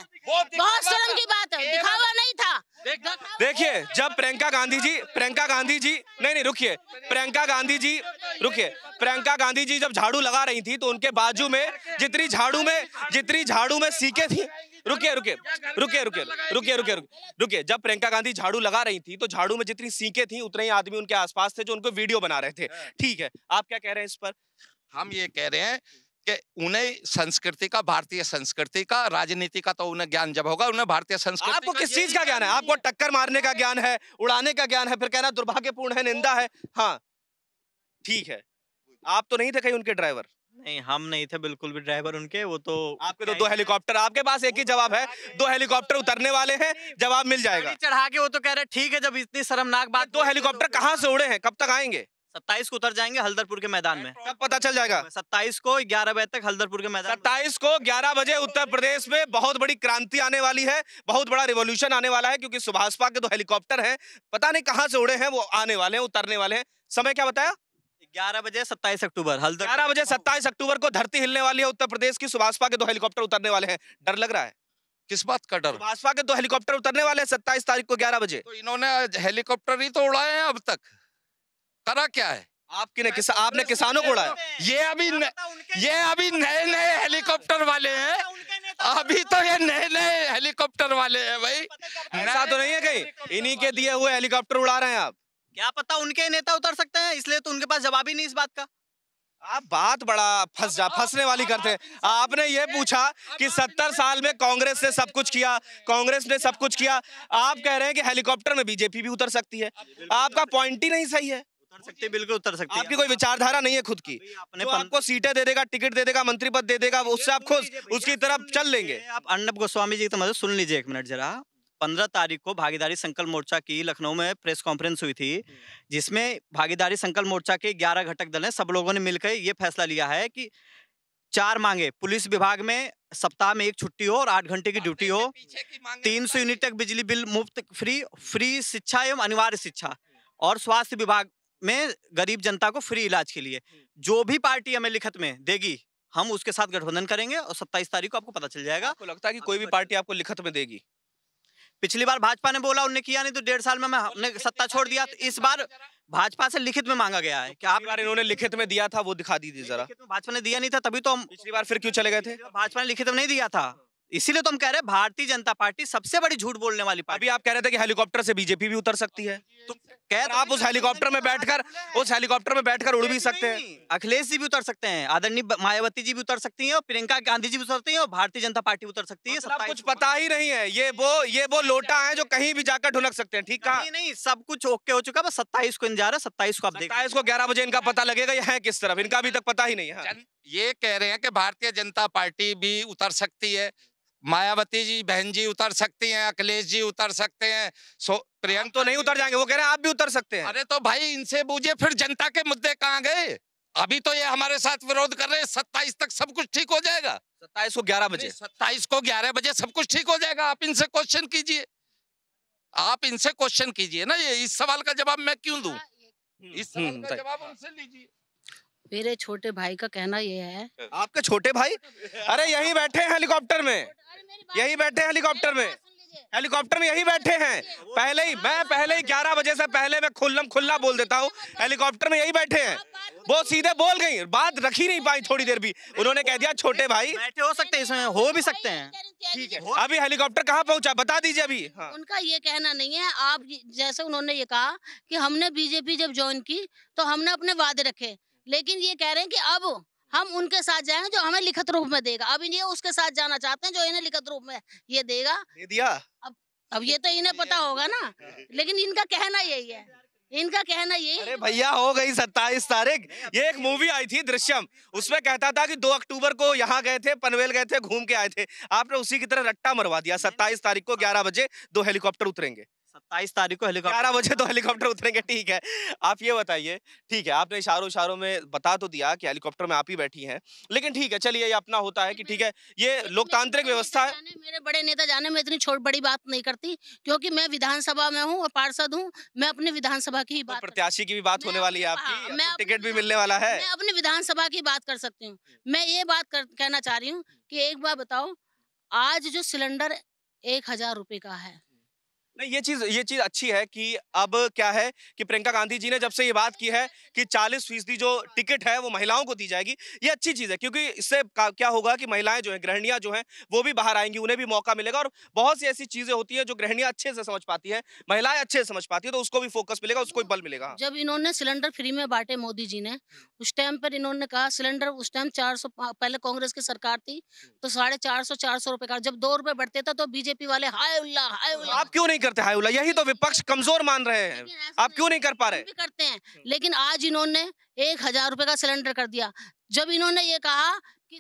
बहुत शर्म की बात है दिखावा नहीं था
देखिए जब प्रियंका गांधी जी प्रियंका गांधी जी नहीं नहीं रुकिए प्रियंका गांधी जी रुकिए प्रियंका गांधी जी जब झाड़ू लगा रही थी तो उनके बाजू में जितनी झाड़ू में जितनी झाड़ू में सीखे थी रुकिए रुकिए रुकिए रुकिए रुकिए रुकिए रुकिए जब प्रियंका गांधी झाड़ू लगा रही थी तो झाड़ू में जितनी सीखे थी उतने ही आदमी उनके आसपास थे जो उनको वीडियो बना रहे थे ठीक है आप क्या कह रहे हैं इस पर
हम ये कह रहे हैं कि उन्हें संस्कृति का भारतीय संस्कृति का राजनीति का तो उन्हें
ज्ञान जब होगा उन्हें भारतीय संस्कृति आपको किस चीज का ज्ञान है आपको टक्कर मारने का ज्ञान है उड़ाने का ज्ञान है फिर कहना दुर्भाग्यपूर्ण है निंदा है हाँ ठीक है आप तो नहीं थे कहीं उनके ड्राइवर नहीं हम नहीं थे बिल्कुल भी ड्राइवर उनके वो तो आपके तो दो हेलीकॉप्टर आपके पास एक ही तो जवाब है दो हेलीकॉप्टर उतरने वाले हैं जवाब मिल जाएगा चढ़ा के वो तो कह रहे ठीक है जब इतनी शर्मनाक बात दो तो हेलीकॉप्टर कहाँ से उड़े हैं कब तक आएंगे सत्ताईस को उतर जाएंगे हल्दरपुर के मैदान में कब पता चल जाएगा सत्ताईस को ग्यारह बजे तक हल्दरपुर के मैदान सत्ताईस को ग्यारह बजे उत्तर प्रदेश में बहुत बड़ी क्रांति आने वाली है बहुत बड़ा रिवोल्यूशन आने वाला है क्योंकि सुभाषपा के दो हेलीकॉप्टर है पता नहीं कहाँ से उड़े हैं वो आने वाले हैं उतरने वाले हैं समय क्या बताया ग्यारह बजे सत्ताईस अक्टूबर हल्दर ग्यारह बजे सत्ताईस अक्टूबर को धरती हिलने वाली है उत्तर प्रदेश की सुभाषपा के दो तो हेलीकॉप्टर उतरने वाले हैं डर लग रहा है किस बात का डर सुभाषपा के दो तो हेलीकॉप्टर उतरने वाले हैं सत्ताईस तारीख को ग्यारह बजे तो इन्होंने हेलीकॉप्टर ही तो उड़ाए हैं अब तक करा क्या है तो आपने किसा, आपने किसानों को उड़ाया
ये अभी न, ये अभी नए नए हेलीकॉप्टर वाले हैं अभी तो ये
नए
नए हेलीकॉप्टर वाले हैं भाई ऐसा तो नहीं है कहीं इन्हीं के दिए हुए हेलीकॉप्टर उड़ा रहे हैं आप
क्या पता उनके नेता उतर सकते हैं इसलिए तो उनके पास जवाब ही नहीं इस बात का
आप बात बड़ा फंस जा फंसने वाली करते हैं आपने ये पूछा कि सत्तर साल में कांग्रेस ने सब कुछ किया कांग्रेस ने सब कुछ किया आप कह रहे हैं कि हेलीकॉप्टर में बीजेपी भी उतर सकती है आपका पॉइंट ही नहीं सही है उतर सकते बिल्कुल उतर सकते आपकी कोई विचारधारा नहीं है खुद की अपने तो आपको सीटें दे देगा टिकट दे देगा मंत्री पद दे देगा उससे आप खुश उसकी तरफ चल लेंगे आप अर्णब
गोस्वामी जी की मतलब सुन लीजिए एक मिनट जरा पंद्रह तारीख को भागीदारी संकल्प मोर्चा की लखनऊ में प्रेस कॉन्फ्रेंस हुई थी जिसमें भागीदारी संकल्प मोर्चा के ग्यारह घटक दल हैं सब लोगों ने मिलकर ये फैसला लिया है कि चार मांगे पुलिस विभाग में सप्ताह में एक छुट्टी हो और आठ घंटे की ड्यूटी हो तीन सौ यूनिट तक बिजली बिल मुफ्त फ्री फ्री शिक्षा एवं अनिवार्य शिक्षा और स्वास्थ्य विभाग में गरीब जनता को फ्री इलाज के लिए जो भी पार्टी हमें लिखत में देगी हम उसके साथ गठबंधन करेंगे और सत्ताईस तारीख को आपको पता चल जाएगा आपको लगता है कि कोई भी
पार्टी आपको लिखत में देगी पिछली बार भाजपा ने बोला उनने किया नहीं तो डेढ़ साल में हमने सत्ता छोड़ दिया तो तो इस बार भाजपा से लिखित में मांगा गया है तो क्या आप बार इन्होंने लिखित में दिया था वो दिखा दीजिए जरा भाजपा ने दिया नहीं था तभी तो हम पिछली बार फिर क्यों चले गए थे भाजपा ने लिखित में नहीं दिया था हाँ। इसीलिए तो हम कह रहे हैं भारतीय जनता पार्टी सबसे बड़ी झूठ बोलने वाली पार्टी अभी आप कह रहे थे कि हेलीकॉप्टर से बीजेपी भी उतर सकती है तो कह रहे तो आप उस हेलीकॉप्टर में बैठकर उस हेलीकॉप्टर में बैठकर उड़ भी सकते हैं अखिलेश जी भी उतर सकते हैं आदरणीय मायावती जी भी उतर सकती है और प्रियंका गांधी जी भी उतर सकती है और भारतीय जनता पार्टी उतर सकती है सब मतलब कुछ पता ही नहीं है ये वो ये वो लोटा है जो कहीं भी जाकर ढुलक सकते हैं ठीक है नहीं सब कुछ ओके हो चुका बस सत्ताईस को इंतजार है सत्ताईस को आप देखा इसको ग्यारह बजे इनका पता लगेगा ये है किस तरफ इनका अभी तक पता
ही नहीं है हाँ। ये कह रहे हैं कि भारतीय जनता पार्टी भी उतर सकती है मायावती जी बहन जी उतर सकती हैं अखिलेश जी उतर सकते हैं सो प्रियंका तो नहीं उतर जाएंगे वो कह रहे हैं आप भी उतर सकते हैं अरे तो भाई इनसे बूझे फिर जनता के मुद्दे कहाँ गए अभी तो ये हमारे साथ विरोध कर रहे हैं सत्ताईस तक सब कुछ ठीक हो जाएगा सत्ताईस को ग्यारह बजे सत्ताईस को ग्यारह बजे सब कुछ ठीक हो जाएगा आप इनसे क्वेश्चन कीजिए आप इनसे क्वेश्चन कीजिए ना ये इस सवाल
का जवाब मैं क्यों दू हाँ, इस
हम्म, सवाल का
जवाब उनसे लीजिए मेरे छोटे भाई का कहना ये है आपके छोटे भाई
अरे यही बैठे हैं हेलीकॉप्टर में यही बैठे हैं हेलीकॉप्टर में हेलीकॉप्टर में यही बैठे हैं पहले ही मैं पहले ही ग्यारह बजे से पहले मैं खुल्लम खुल्ला बोल देता हूँ हेलीकॉप्टर में यही बैठे हैं वो सीधे बोल गई बात रखी नहीं पाई थोड़ी देर भी उन्होंने कह दिया छोटे भाई बैठे हो सकते हैं इसमें हो भी सकते हैं ठीक है अभी हेलीकॉप्टर कहाँ पहुँचा बता दीजिए अभी हाँ।
उनका ये कहना नहीं है आप जैसे उन्होंने ये कहा की हमने बीजेपी जब ज्वाइन की तो हमने अपने वादे रखे लेकिन ये कह रहे हैं कि अब हम उनके साथ जाएंगे जो हमें लिखित रूप में देगा अब ये उसके साथ जाना चाहते हैं जो इन्हें लिखित रूप में ये देगा दे
दिया अब
अब ये तो इन्हें पता होगा ना लेकिन इनका कहना यही है इनका कहना ये अरे भैया हो
गई सत्ताईस तारीख ये एक मूवी आई थी दृश्यम उसमें कहता था कि दो अक्टूबर को यहाँ गए थे पनवेल गए थे घूम के आए थे आपने उसी की तरह रट्टा मरवा दिया सत्ताईस तारीख को ग्यारह बजे दो हेलीकॉप्टर उतरेंगे सत्ताईस तारीख को हेलीकॉप्टर ग्यारह बजे तो हेलीकॉप्टर उतरेंगे ठीक है आप ये बताइए ठीक है आपने इशारों इशारों में बता तो दिया कि हेलीकॉप्टर में आप ही बैठी हैं लेकिन ठीक है चलिए ये अपना होता है कि ठीक है ये लोकतांत्रिक व्यवस्था है
मेरे बड़े नेता जाने में इतनी छोट बड़ी बात नहीं करती क्योंकि मैं विधानसभा में हूँ और पार्षद हूँ मैं अपने विधानसभा की तो बात
प्रत्याशी की भी बात होने वाली है आपकी तो टिकट भी मिलने वाला है मैं
अपनी विधानसभा की बात कर सकती हूँ हम्म। मैं ये बात कहना चाह रही हूँ कि एक बार बताओ आज जो सिलेंडर एक हजार रुपए का है
नहीं ये चीज ये चीज अच्छी है कि अब क्या है कि प्रियंका गांधी जी ने जब से ये बात की है कि 40 फीसदी जो टिकट है वो महिलाओं को दी जाएगी ये अच्छी चीज है क्योंकि इससे क्या होगा कि महिलाएं जो है गृहणियां जो हैं वो भी बाहर आएंगी उन्हें भी मौका मिलेगा और बहुत सी ऐसी चीजें होती है जो गृहणियां अच्छे से समझ पाती है महिलाएं अच्छे से समझ पाती है तो उसको भी फोकस मिलेगा उसको भी बल मिलेगा
जब इन्होंने सिलेंडर फ्री में बांटे मोदी जी ने उस टाइम पर इन्होंने कहा सिलेंडर उस टाइम चार पहले कांग्रेस की सरकार थी तो साढ़े चार सौ का जब दो रुपए बढ़ते थे तो बीजेपी वाले हाय उल्ला हाय उल्ला आप
क्यों नहीं करते हाईउल्ला यही तो विपक्ष कमजोर मान रहे हैं आप क्यों नहीं कर पा रहे
करते हैं हम्म। लेकिन आज इन्होंने एक हजार रूपए का सिलेंडर कर दिया जब इन्होंने ये कहा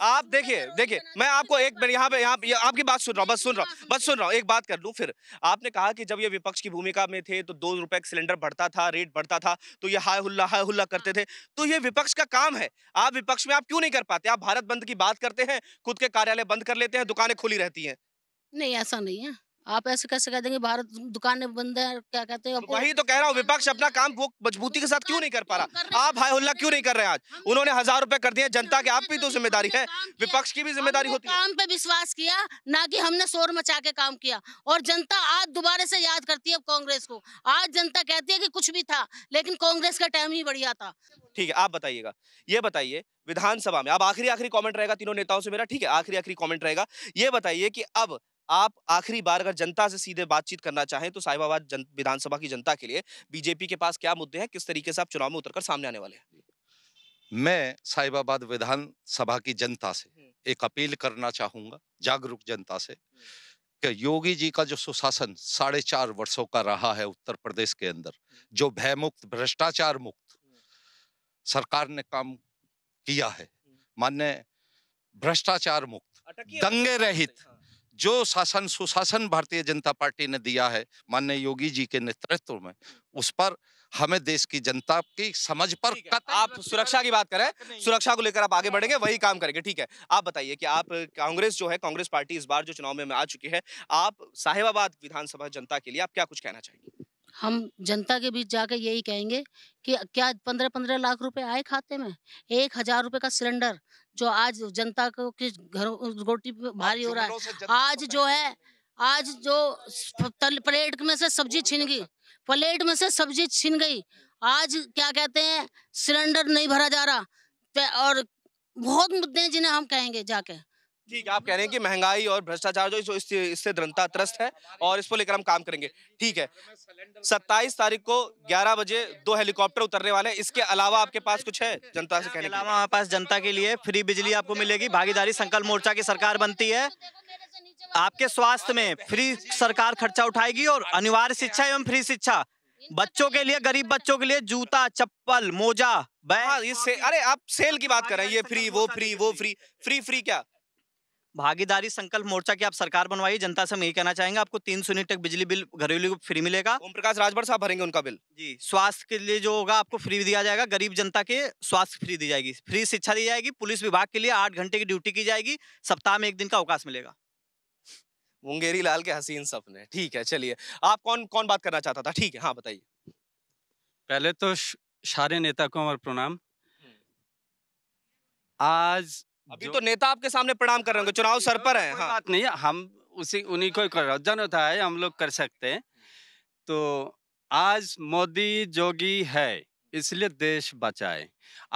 आप देखिए देखिए मैं आपको एक मिनट यहाँ पे यहाँ आपकी बात सुन रहा हूँ बस सुन रहा हूँ बस सुन रहा हूँ एक बात कर लूँ फिर आपने कहा कि जब ये विपक्ष की भूमिका में थे तो दो रुपए का सिलेंडर बढ़ता था रेट बढ़ता था तो ये हाय हुल्ला हाय हुल्ला करते थे हाँ। तो ये विपक्ष का काम है आप विपक्ष में आप क्यों नहीं कर पाते आप भारत बंद की बात करते हैं खुद के कार्यालय बंद कर लेते हैं दुकानें खुली रहती है
नहीं ऐसा नहीं है आप ऐसे कैसे कह देंगे भारत दुकानें बंद है क्या कहते हैं तो वही
तो कह रहा हूँ विपक्ष अपना काम वो मजबूती के साथ क्यों नहीं कर पा रहा आप हाई हल्ला क्यों नहीं कर रहे हैं आज उन्होंने हजार रुपए कर दिए जनता के आप भी तो जिम्मेदारी है विपक्ष की भी जिम्मेदारी होती है
काम पे विश्वास किया ना कि हमने शोर मचा के काम किया और जनता आज दोबारा से याद करती है कांग्रेस को आज जनता कहती है की कुछ भी था लेकिन कांग्रेस का टाइम ही बढ़िया था
ठीक है आप बताइएगा ये बताइए विधानसभा में अब आखिरी आखिरी कमेंट रहेगा तीनों नेताओं से मेरा ठीक है आखिरी आखिरी कमेंट रहेगा ये बताइए कि अब आप आखिरी बार अगर जनता से सीधे बातचीत करना चाहें तो साहिबाबाद विधानसभा की जनता के लिए बीजेपी के पास क्या मुद्दे हैं किस तरीके से आप चुनाव में उतरकर सामने आने वाले हैं
मैं साहिबाबाद विधानसभा की जनता से एक अपील करना चाहूंगा जागरूक जनता से कि योगी जी का जो सुशासन साढ़े चार वर्षों का रहा है उत्तर प्रदेश के अंदर जो भयमुक्त भ्रष्टाचार मुक्त सरकार ने काम किया है मान्य भ्रष्टाचार मुक्त दंगे रहित जो शासन सुशासन भारतीय जनता पार्टी ने दिया है माननीय योगी जी के नेतृत्व में उस पर हमें देश की जनता की समझ
पर आप सुरक्षा की बात करें सुरक्षा को लेकर आप आगे हाँ। बढ़ेंगे वही काम करेंगे ठीक है आप बताइए कि आप कांग्रेस जो है कांग्रेस पार्टी इस बार जो चुनाव में आ चुकी है आप साहिबाबाद विधानसभा जनता के लिए आप क्या कुछ कहना चाहेंगे
हम जनता के बीच जाकर यही कहेंगे कि क्या पंद्रह पंद्रह लाख रुपए आए खाते में एक हजार रुपए का सिलेंडर जो आज जनता को किस घर रोटी भारी हो रहा है आज जो है आज जो प्लेट में से सब्जी छिन अच्छा। गई प्लेट में से सब्जी छिन गई आज क्या कहते हैं सिलेंडर नहीं भरा जा रहा और बहुत मुद्दे हैं जिन्हें हम कहेंगे जाके
ठीक है आप कह रहे हैं कि महंगाई और भ्रष्टाचार जो इससे इससे दृढ़ता त्रस्त है और इसको लेकर हम काम करेंगे ठीक है सत्ताईस तारीख को ग्यारह बजे दो हेलीकॉप्टर उतरने वाले हैं इसके अलावा आपके पास कुछ है जनता से कहने अलावा हमारे पास जनता
के लिए फ्री बिजली आपको मिलेगी भागीदारी संकल्प मोर्चा की सरकार बनती है आपके
स्वास्थ्य में फ्री सरकार खर्चा उठाएगी और अनिवार्य शिक्षा एवं फ्री शिक्षा बच्चों के लिए गरीब बच्चों के लिए जूता चप्पल मोजा बैग हाँ, ये अरे आप सेल की बात कर रहे हैं ये फ्री वो फ्री वो फ्री फ्री फ्री क्या भागीदारी संकल्प मोर्चा की आप सरकार बनवाई जनता से हम यही कहना चाहेंगे आपको तीन सौ यूनिट तक बिजली बिल घरेलू फ्री मिलेगा ओम प्रकाश राजभर साहब भरेंगे उनका बिल जी स्वास्थ्य के लिए जो होगा आपको फ्री दिया जाएगा गरीब जनता के स्वास्थ्य फ्री दी जाएगी फ्री शिक्षा दी जाएगी पुलिस विभाग के लिए आठ घंटे की ड्यूटी की जाएगी सप्ताह में एक दिन का अवकाश मिलेगा मुंगेरी लाल के हसीन सपने ठीक है चलिए आप कौन कौन बात करना चाहता था ठीक है हाँ बताइए
पहले तो सारे नेता को हमारा प्रणाम हम्म। आज अभी तो नेता आपके सामने प्रणाम कर रहे होंगे चुनाव सर पर है हाँ। बात नहीं हम उसी उन्हीं को कर होता है हम लोग कर सकते हैं तो आज मोदी जोगी है इसलिए देश बचाए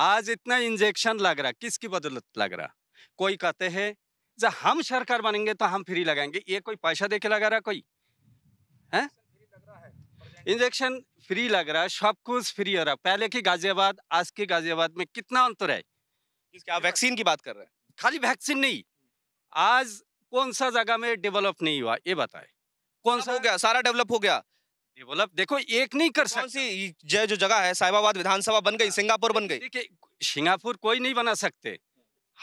आज इतना इंजेक्शन लग रहा किसकी बदौलत लग रहा कोई कहते हैं जब हम सरकार बनेंगे तो हम फ्री लगाएंगे ये कोई पैसा दे के लगा रहा कोई है इंजेक्शन फ्री लग रहा है सब कुछ फ्री हो रहा पहले की गाजियाबाद आज की गाजियाबाद में कितना अंतर है क्या वैक्सीन की बात कर रहे हैं खाली वैक्सीन नहीं आज कौन सा जगह में डेवलप नहीं
हुआ ये बताए कौन सा हो गया सारा डेवलप हो गया डेवलप देखो एक नहीं कर सकता सी जय जो जगह है साहिबाबाद विधानसभा बन गई सिंगापुर बन गई सिंगापुर कोई नहीं बना सकते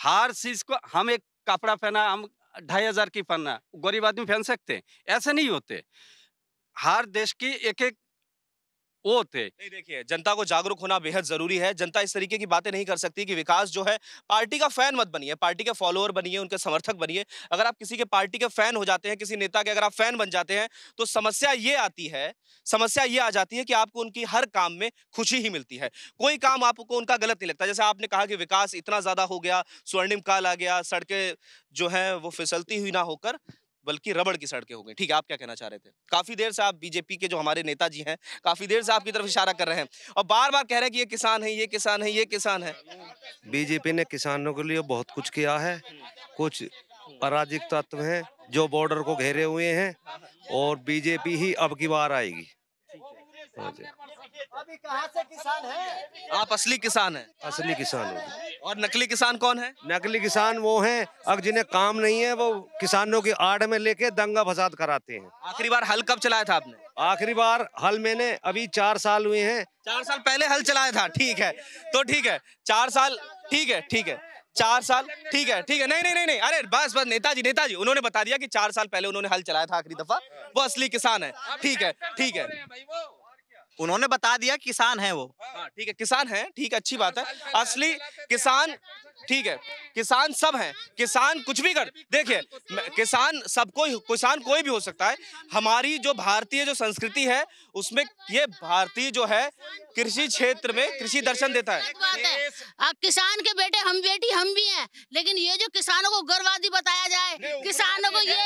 हर चीज को हम एक कपड़ा पहना हम ढाई हजार की पहनना गरीब आदमी
पहन सकते ऐसे नहीं होते हर देश की एक एक वो थे नहीं देखिए जनता को जागरूक होना बेहद जरूरी है जनता इस तरीके की बातें नहीं कर सकती कि विकास जो है पार्टी का फैन मत बनिए पार्टी के फॉलोअर बनिए उनके समर्थक बनिए अगर आप किसी के पार्टी के फैन हो जाते हैं किसी नेता के अगर आप फैन बन जाते हैं तो समस्या ये आती है समस्या ये आ जाती है कि आपको उनकी हर काम में खुशी ही मिलती है कोई काम आपको उनका गलत नहीं लगता जैसे आपने कहा कि विकास इतना ज़्यादा हो गया स्वर्णिम काल आ गया सड़कें जो है वो फिसलती हुई ना होकर बल्कि रबड़ की सड़कें हो गई ठीक है आप क्या कहना चाह रहे थे काफ़ी देर से आप बीजेपी के जो हमारे नेताजी हैं काफ़ी देर से आपकी तरफ इशारा कर रहे हैं और बार बार कह रहे हैं कि ये किसान है ये किसान है ये किसान है बीजेपी ने किसानों के लिए बहुत कुछ किया है कुछ अराजिक तत्व हैं जो बॉर्डर को घेरे हुए हैं और बीजेपी ही अब की बार आएगी हाँ
अभी कहाँ से किसान है
आप असली किसान हैं असली किसान हो और नकली किसान कौन है नकली किसान वो हैं अब जिन्हें काम नहीं है वो किसानों की आड़ में लेके दंगा फसाद कराते हैं आखिरी बार हल कब चलाया था आपने आखिरी बार हल मैंने अभी चार साल हुए हैं चार साल पहले हल चलाया था ठीक है तो ठीक है चार साल ठीक है ठीक है चार साल ठीक है ठीक है नहीं नहीं नहीं नहीं अरे बस बस नेताजी नेताजी उन्होंने बता दिया कि चार साल पहले उन्होंने हल चलाया था आखिरी दफा वो असली किसान है ठीक है ठीक है उन्होंने बता दिया किसान है वो हाँ। हाँ, ठीक है किसान है ठीक अच्छी हाँ, बात है असली किसान ठीक है किसान सब हैं किसान कुछ भी कर देखिए किसान सब कोई किसान कोई भी हो सकता है हमारी जो भारतीय जो संस्कृति है उसमें ये भारतीय जो है कृषि क्षेत्र में कृषि दर्शन देता
है किसान के बेटे हम बेटी हम भी हैं लेकिन ये जो किसानों को गर्ववादी बताया जाए किसानों को ये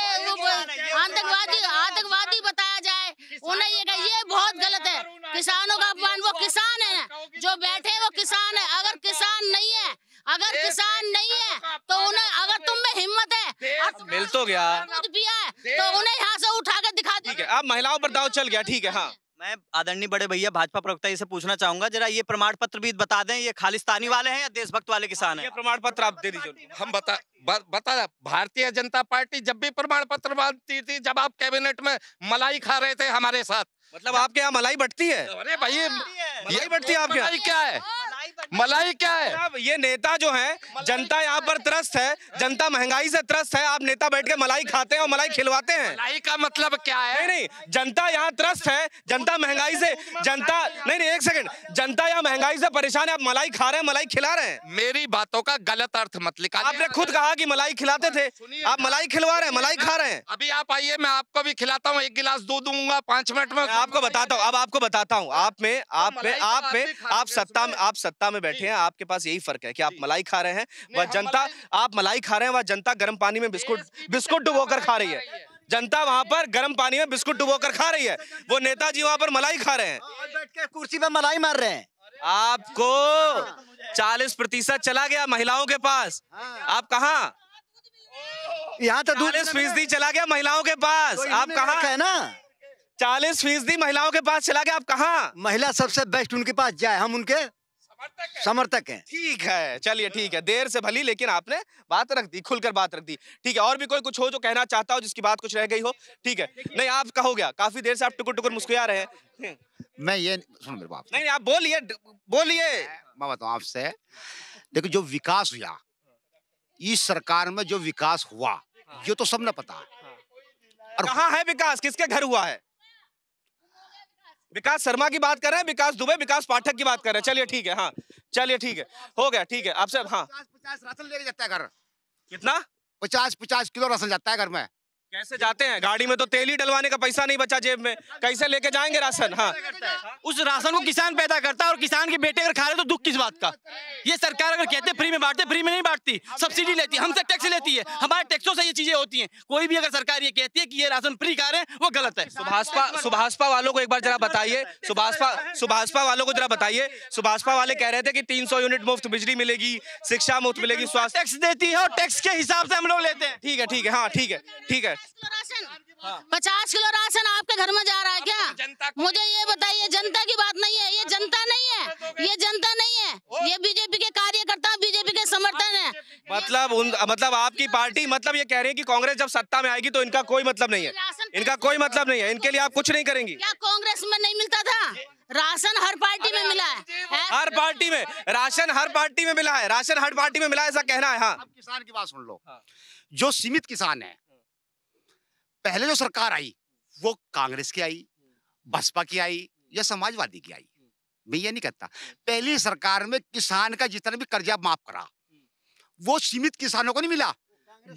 आतंकवादी आतंकवादी बताया जाए उन्हें ये ये बहुत गलत है किसानों का अपमान वो किसान है जो बैठे वो किसान है अगर किसान नहीं है अगर किसान नहीं है तो उन्हें अगर तुम में हिम्मत है मिल तो गया तो उन्हें यहाँ से उठा कर दिखा ठीक अब
महिलाओं पर दाव चल गया ठीक है हाँ मैं आदरणीय बड़े भैया भाजपा प्रवक्ता से पूछना चाहूंगा जरा ये प्रमाण पत्र भी बता दें ये खालिस्तानी वाले हैं या देशभक्त वाले किसान हैं ये प्रमाण पत्र आप दे दीजिए हम बता ब, बता भारतीय जनता पार्टी जब भी प्रमाण पत्र बांटती
थी जब आप कैबिनेट में मलाई खा रहे थे हमारे साथ मतलब आपके यहाँ मलाई बटती है अरे भाई
मलाई हाँ। बटती है आपके यहाँ क्या है मलाई क्या है ये नेता जो है जनता यहाँ पर त्रस्त है जनता महंगाई से त्रस्त है आप नेता बैठ के मलाई खाते हैं और मलाई खिलवाते हैं मलाई का मतलब क्या है नहीं नहीं जनता यहाँ त्रस्त है जनता महंगाई से जनता नहीं नहीं एक सेकंड जनता यहाँ महंगाई से परेशान है आप मलाई खा रहे हैं मलाई खिला रहे हैं मेरी बातों का गलत अर्थ मत लिखा आपने खुद कहा की मलाई खिलाते थे आप मलाई खिलवा रहे हैं मलाई खा रहे हैं
अभी आप आइए
मैं आपको भी खिलाता हूँ एक गिलास दूध दूंगा पांच मिनट में आपको बताता हूँ अब आपको बताता हूँ आप में आप में आप तो में आप सत्ता में आप सत्ता में बैठे हैं आपके पास यही फर्क है कि आप मलाई खा रहे हैं वह जनता आप मलाई खा रहे हैं वह जनता गर्म पानी में बिस्कुट बिस्कुट डुबोकर खा रही है जनता वहां पर गर्म पानी में बिस्कुट डुबोकर खा रही है वो नेताजी वहाँ पर मलाई खा रहे हैं हाँ, कुर्सी पर मलाई मार रहे हैं आपको चालीस प्रतिशत चला गया महिलाओं के पास हाँ। आप कहा यहाँ तो चालीस फीसदी चला गया महिलाओं के पास तो आप कहा है ना चालीस फीसदी महिलाओं के पास चला गया आप कहा महिला
सबसे बेस्ट उनके पास जाए हम उनके समर्थक है
ठीक है चलिए ठीक है हाँ। देर से भली लेकिन आपने बात रख दी खुलकर बात रख दी ठीक है और भी कोई कुछ हो जो कहना चाहता हो जिसकी बात कुछ रह गई हो ठीक है नहीं आप कहो गया काफी देर से आप टुकुर टुकुर मुस्कुरा रहे
हैं मैं ये सुन मेरे बाप नहीं आप बोलिए बोलिए मैं बताऊ आपसे देखो जो विकास हुआ इस सरकार में जो विकास हुआ हाँ। ये तो सबने पता है हाँ। और कहाँ है विकास किसके घर हुआ है विकास शर्मा की बात कर रहे हैं
विकास दुबे विकास पाठक की बात कर रहे हैं चलिए ठीक है हाँ चलिए ठीक है हो गया ठीक है आपसे हाँ पचास
राशन लेके जाता है घर कितना पचास पचास किलो राशन जाता है घर में कैसे जाते हैं
गाड़ी में तो तेल ही डलवाने का पैसा नहीं बचा जेब में कैसे लेके जाएंगे राशन हाँ उस राशन को किसान पैदा करता है और किसान के बेटे अगर खा रहे तो दुख किस बात का ये सरकार अगर कहते फ्री में बांटते फ्री में नहीं बांटती सब्सिडी लेती हमसे टैक्स लेती है हमारे टैक्सों से ये चीजें होती है कोई भी अगर सरकार ये कहती है की ये राशन फ्री खा रहे हैं वो गलत है सुभाषपा सुभाषपा वालों को एक बार जरा बताइए सुभाषपा सुभाषपा वालों को जरा बताइए सुभाषपा वाले कह रहे थे की तीन यूनिट मुफ्त बिजली मिलेगी शिक्षा मुफ्त मिलेगी स्वास्थ्य टैक्स देती है और टैक्स के हिसाब से हम लोग लेते हैं ठीक है ठीक है हाँ ठीक है ठीक है
हाँ। पचास किलो राशन आपके घर में जा रहा है क्या तो जनता मुझे ये बताइए जनता की बात नहीं है ये जनता तो नहीं है ये जनता नहीं है ये बीजेपी के कार्यकर्ता बीजेपी के समर्थन है
मतलब उन मतलब आपकी पार्टी मतलब ये कह रही है कि कांग्रेस जब सत्ता में आएगी तो इनका कोई मतलब नहीं है इनका कोई मतलब नहीं है इनके लिए आप कुछ नहीं करेंगी
क्या कांग्रेस में नहीं मिलता था राशन हर पार्टी में मिला
है
हर पार्टी में राशन हर पार्टी में मिला है राशन हर पार्टी में मिला है ऐसा
कहना है हाँ। किसान की बात सुन लो हाँ। जो सीमित किसान है पहले जो सरकार आई वो कांग्रेस की आई बसपा की आई या समाजवादी की आई मैं ये नहीं कहता पहली सरकार में किसान का जितना भी कर्जा माफ करा वो सीमित किसानों को नहीं मिला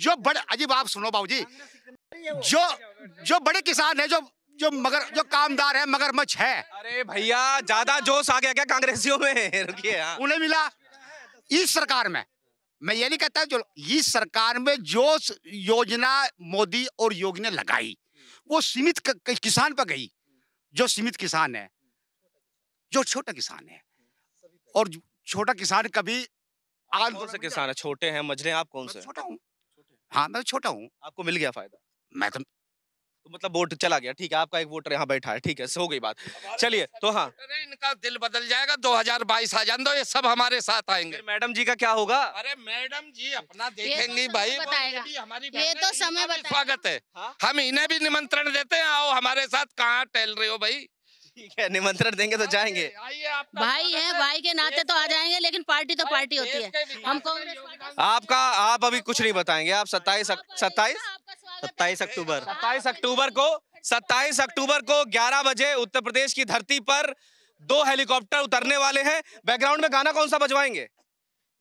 जो बड़े अजीब आप सुनो जी जो जो बड़े किसान है जो जो मगर जो कामदार है मगरमच्छ है अरे भैया
ज्यादा जोश आ गया क्या कांग्रेसियों में रुकिए हाँ।
उन्हें मिला इस सरकार में मैं ये नहीं कहता जो ये सरकार में जो योजना मोदी और योगी ने लगाई हम्म। वो सीमित किसान पर गई जो सीमित किसान है जो छोटा किसान है हम्म। और छोटा किसान कभी आप कौन से किसान है
छोटे हैं मझले आप कौन से छोटा हूँ हाँ मैं
छोटा हूँ आपको मिल गया फायदा मैं तो
तो मतलब वोट चला गया ठीक है आपका एक वोटर यहाँ बैठा है ठीक है हो गई बात चलिए तो हाँ इनका दिल बदल जाएगा 2022 आ जाए तो ये सब हमारे साथ आएंगे मैडम जी का क्या होगा
अरे मैडम जी अपना देखेंगी भाई ये तो समय तो स्वागत है हाँ। हम इन्हें भी निमंत्रण देते हैं आओ हमारे साथ कहाँ टहल रहे हो भाई ठीक है निमंत्रण देंगे तो जाएंगे
भाई है भाई के नाते तो आ जाएंगे लेकिन पार्टी तो पार्टी होती है हम कांग्रेस
आपका आप अभी कुछ नहीं बताएंगे आप सत्ताईस सत्ताईस सत्ताईस अक्टूबर सत्ताईस अक्टूबर को सत्ताईस अक्टूबर को 11 बजे उत्तर प्रदेश की धरती पर दो हेलीकॉप्टर उतरने वाले हैं बैकग्राउंड में गाना कौन सा बजवाएंगे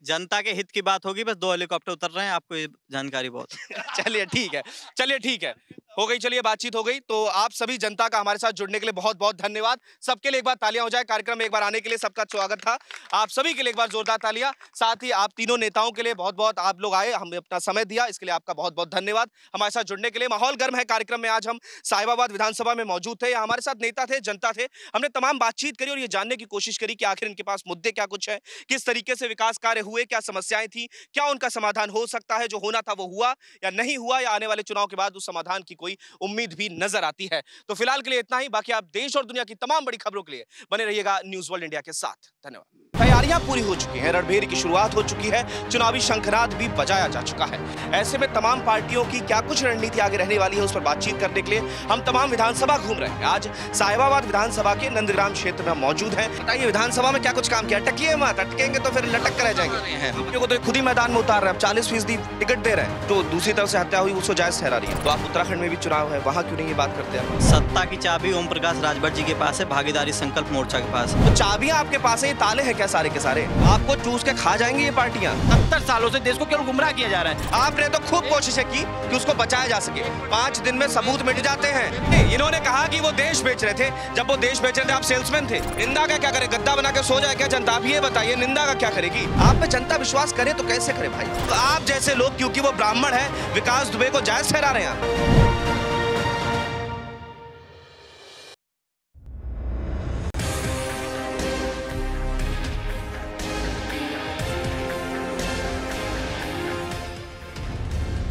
जनता के हित की बात होगी बस दो हेलीकॉप्टर उतर रहे हैं आपको ये जानकारी बहुत चलिए ठीक है चलिए ठीक है हो गई चलिए बातचीत हो गई तो आप सभी जनता का हमारे साथ जुड़ने के लिए बहुत बहुत धन्यवाद सबके लिए एक बार तालियां हो जाए कार्यक्रम में एक बार आने के लिए सबका स्वागत था आप सभी के लिए एक बार जोरदार तालियां साथ ही आप तीनों नेताओं के लिए बहुत बहुत आप लोग आए हमें अपना समय दिया इसके लिए आपका बहुत बहुत धन्यवाद हमारे साथ जुड़ने के लिए माहौल गर्म है कार्यक्रम में आज हम साहिबाबाद विधानसभा में मौजूद थे हमारे साथ नेता थे जनता थे हमने तमाम बातचीत करी और ये जानने की कोशिश करी कि आखिर इनके पास मुद्दे क्या कुछ है किस तरीके से विकास कार्य हुए क्या समस्याएं थी क्या उनका समाधान हो सकता है जो होना था वो हुआ या नहीं हुआ या आने वाले चुनाव के बाद उस समाधान की कोई उम्मीद भी नजर आती है तो फिलहाल के लिए इतना ही बाकी आप देश और दुनिया की तमाम बड़ी खबरों के लिए बने रहिएगा न्यूज वर्ल्ड इंडिया के साथ धन्यवाद तैयारियां पूरी हो चुकी हैं रणभेर की शुरुआत हो चुकी है चुनावी शंखनाद भी बजाया जा चुका है ऐसे में तमाम पार्टियों की क्या कुछ रणनीति आगे रहने वाली है उस पर बातचीत करने के लिए हम तमाम विधानसभा घूम रहे हैं आज साहिबाबाद विधानसभा के नंदग्राम क्षेत्र में मौजूद है बताइए विधानसभा में क्या कुछ काम किया टकिए मत अटकेंगे तो फिर लटक कर रह जाएंगे अपने तो खुद ही मैदान में उतार रहे हैं चालीस फीसदी टिकट दे रहे हैं तो दूसरी तरफ से हत्या हुई उसको जायज ठहरा रही है तो आप उत्तराखंड में भी चुनाव है वहाँ क्यों नहीं ये बात करते हैं सत्ता की चाबी ओम प्रकाश राजभर जी के पास है भागीदारी संकल्प मोर्चा के पास तो चाबियाँ आपके पास है ये ताले है क्या सारे के सारे आपको चूस के खा जाएंगे ये पार्टियाँ सत्तर सालों से देश को क्यों गुमराह किया जा रहा है आपने तो खूब कोशिशें की कि उसको बचाया जा सके पाँच दिन में सबूत मिट जाते हैं इन्होंने कहा कि वो देश बेच रहे थे जब वो देश बेच रहे थे आप सेल्समैन थे निंदा का क्या करे गद्दा बना के सो जाए क्या जनता आप ये बताइए निंदा का क्या करेगी आप पे जनता विश्वास करे तो कैसे करे भाई तो आप जैसे लोग क्योंकि वो ब्राह्मण है विकास दुबे को जायज ठहरा रहे हैं